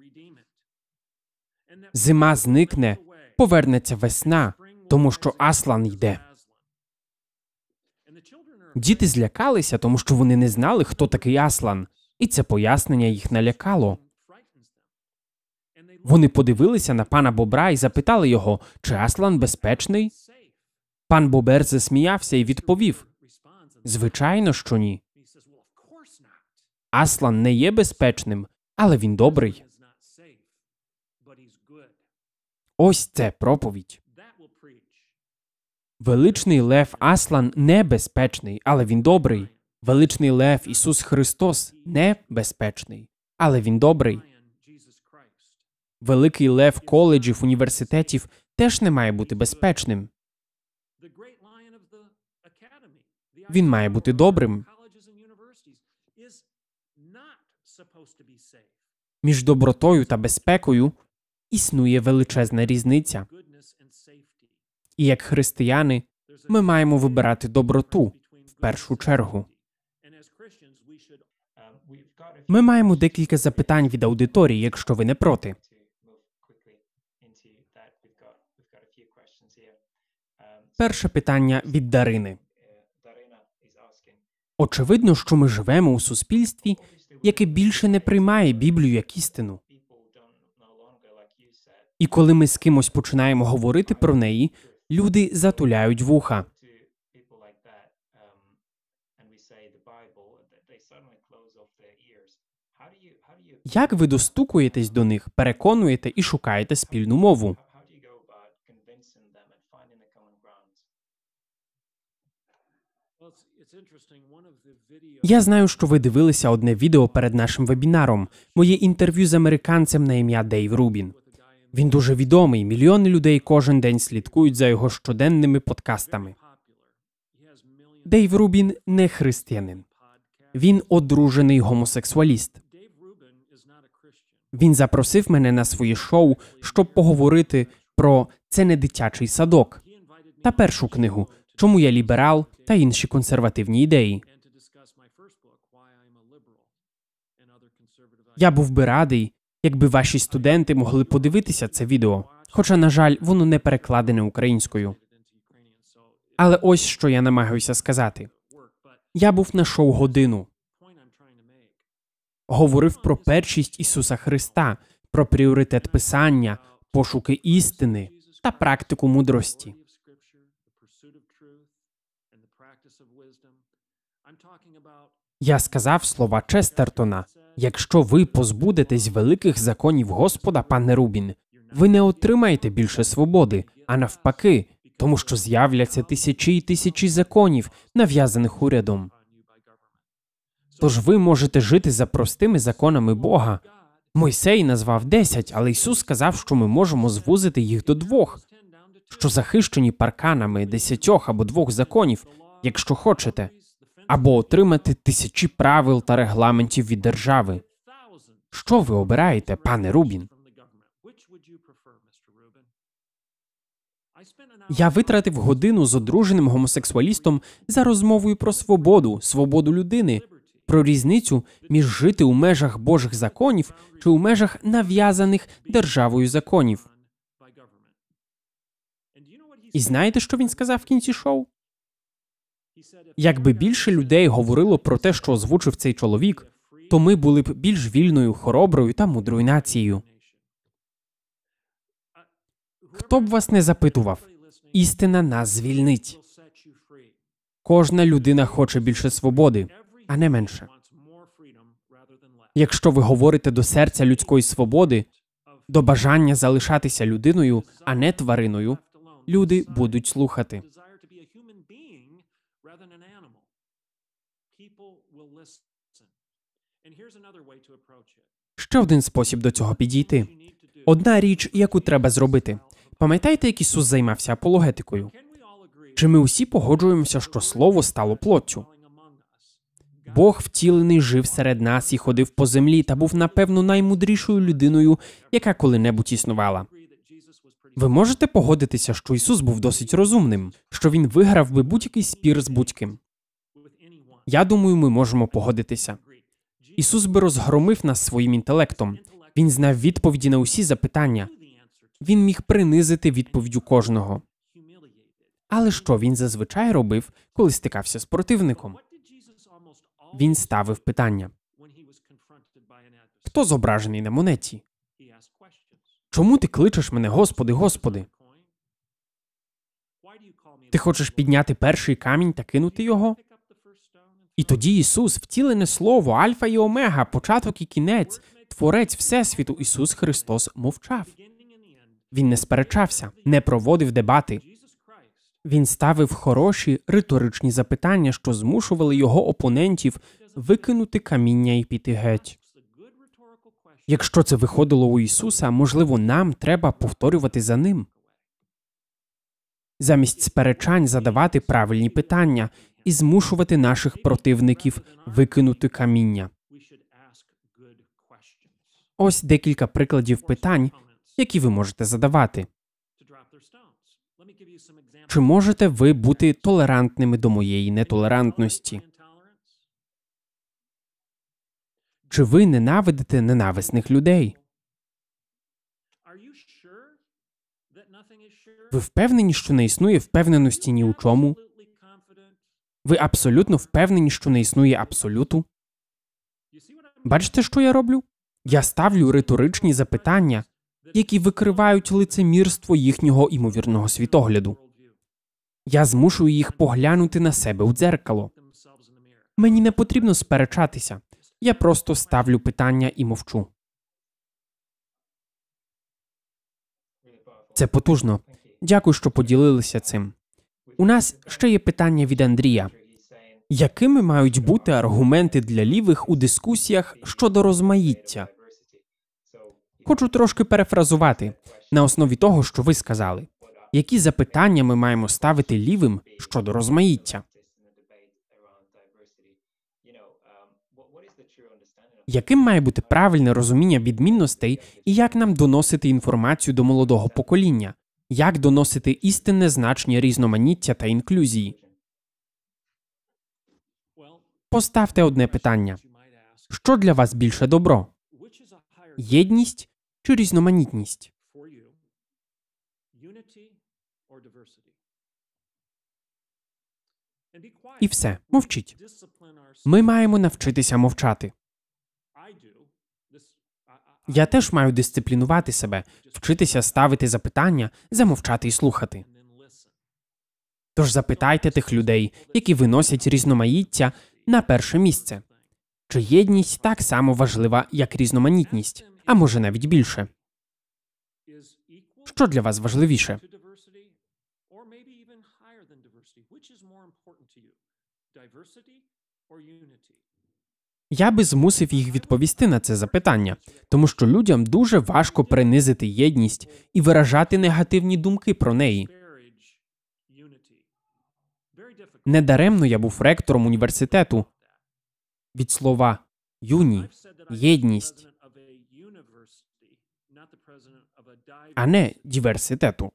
Зима зникне, повернеться весна, тому що Аслан йде. Діти злякалися, тому що вони не знали, хто такий Аслан і це пояснення їх налякало. Вони подивилися на пана Бобра і запитали його, чи Аслан безпечний? Пан Бобер засміявся і відповів Звичайно, що ні. Аслан не є безпечним, але він добрий. Ось це проповідь. Величний Лев Аслан небезпечний, але він добрий. Величний Лев Ісус Христос небезпечний, але Він добрий. Великий лев коледжів, університетів теж не має бути безпечним. Він має бути добрим. Між добротою та безпекою існує величезна різниця. І як християни ми маємо вибирати доброту в першу чергу. Ми маємо декілька запитань від аудиторії, якщо ви не проти. Перше питання від Дарини. Очевидно, що ми живемо у суспільстві, яке більше не приймає Біблію як істину. І коли ми з кимось починаємо говорити про неї, люди затуляють вуха. Як ви достукуєтесь до них, переконуєте і шукаєте спільну мову? Я знаю, що ви дивилися одне відео перед нашим вебінаром. Моє інтерв'ю з американцем на ім'я Дейв Рубін. Він дуже відомий. Мільйони людей кожен день слідкують за його щоденними подкастами. Дейв Рубін не християнин. Він одружений гомосексуаліст. Він запросив мене на своє шоу, щоб поговорити про це не дитячий садок та першу книгу, чому я ліберал та інші консервативні ідеї. Я був би радий, якби ваші студенти могли подивитися це відео. Хоча, на жаль, воно не перекладене українською. Але ось що я намагаюся сказати: я був на шоу годину говорив про першість Ісуса Христа, про пріоритет Писання, пошуки істини та практику мудрості. Я сказав слова Честертона: якщо ви позбудетесь великих законів Господа, пане Рубін, ви не отримаєте більше свободи, а навпаки, тому що з'являться тисячі і тисячі законів, нав'язаних урядом. Тож ви можете жити за простими законами Бога. Мойсей назвав десять, але Ісус сказав, що ми можемо звузити їх до двох, що захищені парканами десятьох або двох законів, якщо хочете, або отримати тисячі правил та регламентів від держави. Що ви обираєте, пане Рубін? Я витратив годину з одруженим гомосексуалістом за розмовою про свободу, свободу людини, про різницю між жити у межах Божих законів чи у межах нав'язаних державою законів. І знаєте, що він сказав в кінці шоу? Якби більше людей говорило про те, що озвучив цей чоловік, то ми були б більш вільною, хороброю та мудрою нацією. Хто б вас не запитував, істина нас звільнить. Кожна людина хоче більше свободи а не менше. Якщо ви говорите до серця людської свободи, до бажання залишатися людиною, а не твариною, люди будуть слухати. Ще один спосіб до цього підійти. Одна річ, яку треба зробити. Пам'ятаєте, як Ісус займався апологетикою? Чи ми усі погоджуємося, що слово стало плоттю? Бог втілений жив серед нас і ходив по землі та був напевно наймудрішою людиною, яка коли-небудь існувала. Ви можете погодитися, що Ісус був досить розумним, що він виграв би будь-який спір з будь-ким. Я думаю, ми можемо погодитися. Ісус би розгромив нас своїм інтелектом. Він знав відповіді на усі запитання. Він міг принизити відповідь кожного. Але що він зазвичай робив, коли стикався з противником? він ставив питання. Хто зображений на монеті? Чому ти кличеш мене, Господи, Господи? Ти хочеш підняти перший камінь та кинути його? І тоді Ісус, втілене слово, Альфа і Омега, початок і кінець, творець Всесвіту, Ісус Христос мовчав. Він не сперечався, не проводив дебати. Він ставив хороші риторичні запитання, що змушували його опонентів викинути каміння і піти геть. Якщо це виходило у Ісуса, можливо, нам треба повторювати за ним. Замість сперечань задавати правильні питання і змушувати наших противників викинути каміння. Ось декілька прикладів питань, які ви можете задавати. Чи можете ви бути толерантними до моєї нетолерантності? Чи ви ненавидите ненависних людей? Ви впевнені, що не існує впевненості ні у чому? Ви абсолютно впевнені, що не існує абсолюту? Бачите, що я роблю? Я ставлю риторичні запитання, які викривають лицемірство їхнього імовірного світогляду. Я змушую їх поглянути на себе у дзеркало. Мені не потрібно сперечатися. Я просто ставлю питання і мовчу. Це потужно. Дякую, що поділилися цим. У нас ще є питання від Андрія якими мають бути аргументи для лівих у дискусіях щодо розмаїття? Хочу трошки перефразувати на основі того, що ви сказали. Які запитання ми маємо ставити лівим щодо розмаїття? Яким має бути правильне розуміння відмінностей і як нам доносити інформацію до молодого покоління? Як доносити істинне значення різноманіття та інклюзії? Поставте одне питання що для вас більше добро? Єдність чи різноманітність? І все, мовчіть. Ми маємо навчитися мовчати. Я теж маю дисциплінувати себе, вчитися ставити запитання, замовчати і слухати. Тож запитайте тих людей, які виносять різноманіття на перше місце. Чи єдність так само важлива, як різноманітність, а може навіть більше? Що для вас важливіше Я би змусив їх відповісти на це запитання, тому що людям дуже важко принизити єдність і виражати негативні думки про неї. Недаремно я був ректором університету від слова юні, єдність а не діверситету.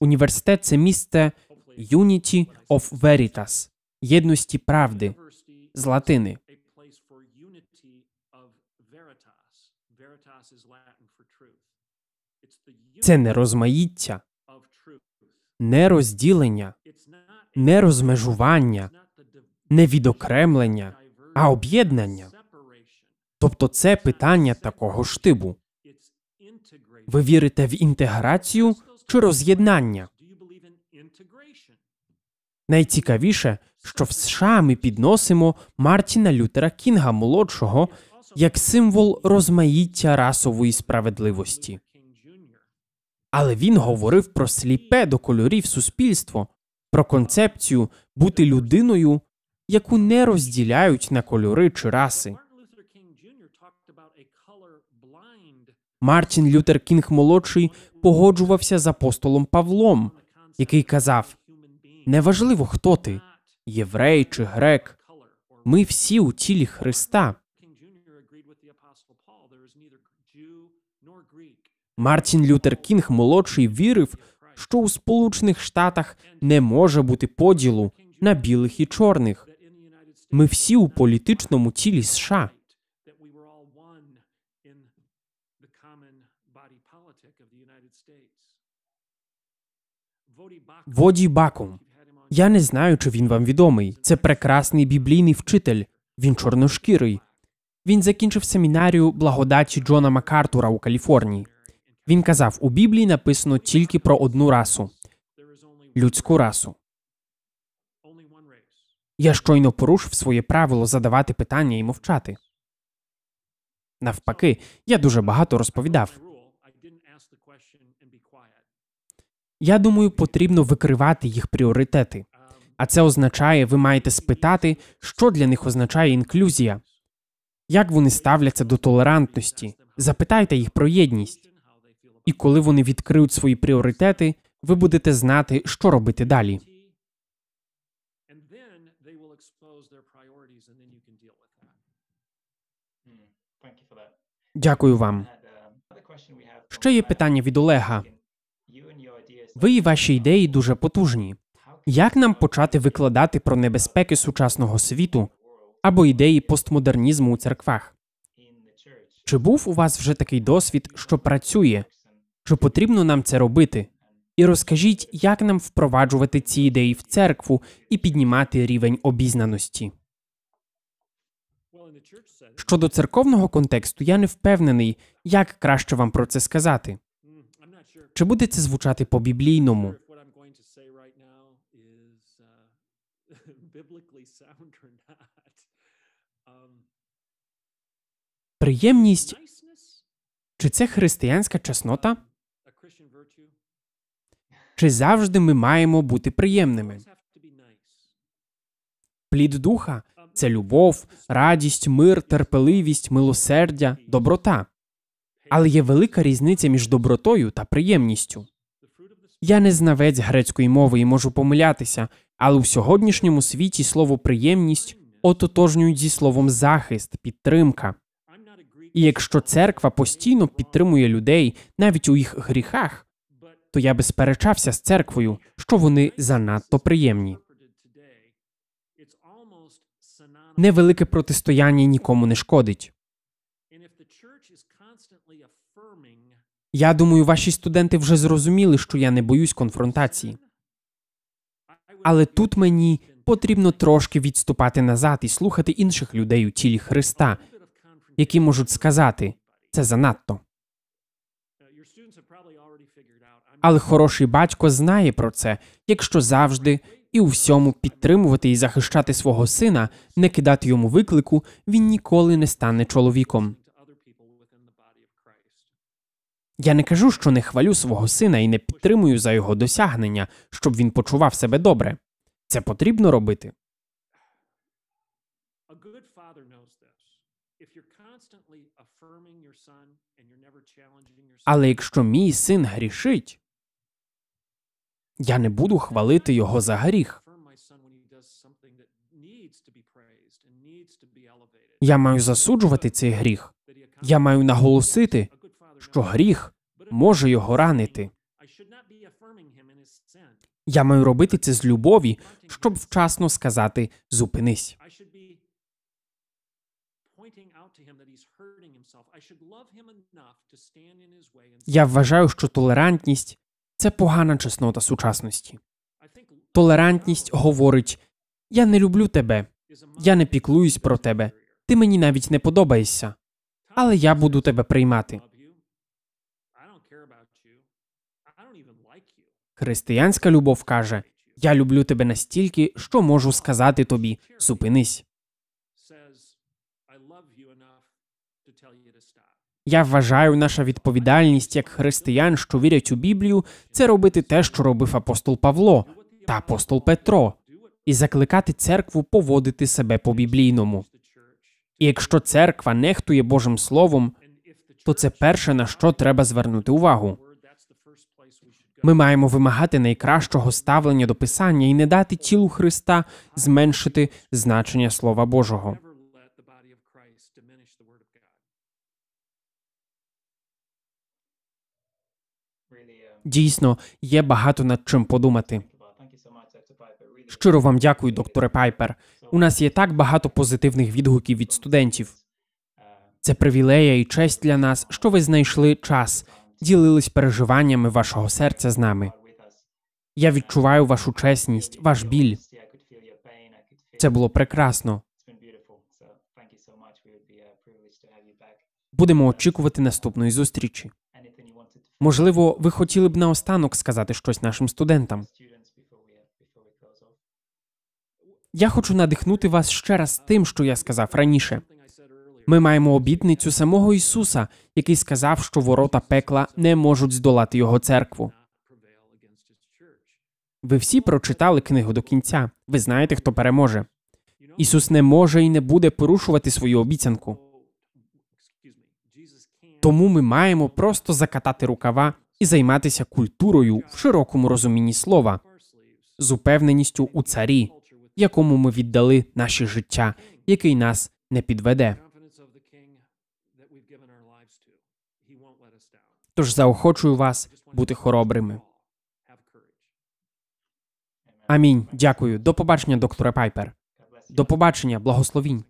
Університет це місце, Unity of Veritas єдності правди з латини. Це не розмаїття, не розділення, не розмежування, не відокремлення, а об'єднання. Тобто це питання такого штибу. Ви вірите в інтеграцію чи роз'єднання? Найцікавіше, що в США ми підносимо Мартіна Лютера Кінга молодшого як символ розмаїття расової справедливості. Але він говорив про сліпе до кольорів суспільство, про концепцію бути людиною, яку не розділяють на кольори чи раси. Мартін Лютер Кінг молодший погоджувався з апостолом Павлом, який казав Неважливо, хто ти єврей чи грек. Ми всі у тілі Христа. Мартін Лютер Кінг молодший вірив, що у Сполучених Штатах не може бути поділу на білих і чорних. Ми всі у політичному тілі США. Воді Бакум я не знаю, чи він вам відомий. Це прекрасний біблійний вчитель, він чорношкірий. Він закінчив семінарію благодаті Джона Макартура у Каліфорнії. Він казав, у Біблії написано тільки про одну расу людську расу. Я щойно порушив своє правило задавати питання і мовчати. Навпаки, я дуже багато розповідав. Я думаю, потрібно викривати їх пріоритети. А це означає, ви маєте спитати, що для них означає інклюзія, як вони ставляться до толерантності. Запитайте їх про єдність. І коли вони відкриють свої пріоритети, ви будете знати, що робити далі. Дякую вам. Uh, Ще є uh, питання від Олега. Ви і ваші ідеї дуже потужні. Як нам почати викладати про небезпеки сучасного світу або ідеї постмодернізму у церквах? Чи був у вас вже такий досвід, що працює? Чи потрібно нам це робити? І розкажіть, як нам впроваджувати ці ідеї в церкву і піднімати рівень обізнаності? Щодо церковного контексту, я не впевнений, як краще вам про це сказати. Чи буде це звучати по біблійному? Uh, um, Приємність чи це християнська чеснота? Чи завжди ми маємо бути приємними? Плід духа um, це любов, радість, мир, терпеливість, милосердя, доброта але є велика різниця між добротою та приємністю. Я не знавець грецької мови і можу помилятися, але у сьогоднішньому світі слово приємність ототожнюють зі словом захист, підтримка. І якщо церква постійно підтримує людей навіть у їх гріхах, то я би сперечався з церквою, що вони занадто приємні. Невелике протистояння нікому не шкодить. Я думаю, ваші студенти вже зрозуміли, що я не боюсь конфронтації. Але тут мені потрібно трошки відступати назад і слухати інших людей у тілі Христа, які можуть сказати це занадто. Але хороший батько знає про це, якщо завжди і у всьому підтримувати і захищати свого сина, не кидати йому виклику, він ніколи не стане чоловіком. Я не кажу, що не хвалю свого сина і не підтримую за його досягнення, щоб він почував себе добре. Це потрібно робити. Але якщо мій син грішить, я не буду хвалити його за гріх. Я маю засуджувати цей гріх. Я маю наголосити, що гріх може його ранити. Я маю робити це з любові, щоб вчасно сказати зупинись. Я вважаю, що толерантність це погана чеснота сучасності. Толерантність говорить: я не люблю тебе, я не піклуюсь про тебе, ти мені навіть не подобаєшся, але я буду тебе приймати. Християнська любов каже: Я люблю тебе настільки, що можу сказати тобі зупинись. Я вважаю наша відповідальність як християн, що вірять у Біблію, це робити те, що робив апостол Павло та апостол Петро, і закликати церкву поводити себе по біблійному. І якщо церква нехтує Божим Словом, то це перше на що треба звернути увагу. Ми маємо вимагати найкращого ставлення до Писання і не дати тілу Христа зменшити значення Слова Божого. Um, Дійсно, є багато над чим подумати. Щиро вам дякую, докторе Пайпер. У нас є так багато позитивних відгуків від студентів. Uh, Це привілея і честь для нас, що ви знайшли час ділились переживаннями вашого серця з нами. Я відчуваю вашу чесність, ваш біль. Це було прекрасно. Будемо очікувати наступної зустрічі. Можливо, ви хотіли б наостанок сказати щось нашим студентам. Я хочу надихнути вас ще раз тим, що я сказав раніше. Ми маємо обітницю самого Ісуса, який сказав, що ворота пекла не можуть здолати його церкву. Ви всі прочитали книгу до кінця. Ви знаєте, хто переможе. Ісус не може і не буде порушувати свою обіцянку. Тому ми маємо просто закатати рукава і займатися культурою в широкому розумінні слова, з упевненістю у царі, якому ми віддали наші життя, який нас не підведе. Тож заохочую вас бути хоробрими. Амінь. Дякую. До побачення, докторе Пайпер. До побачення, благословінь.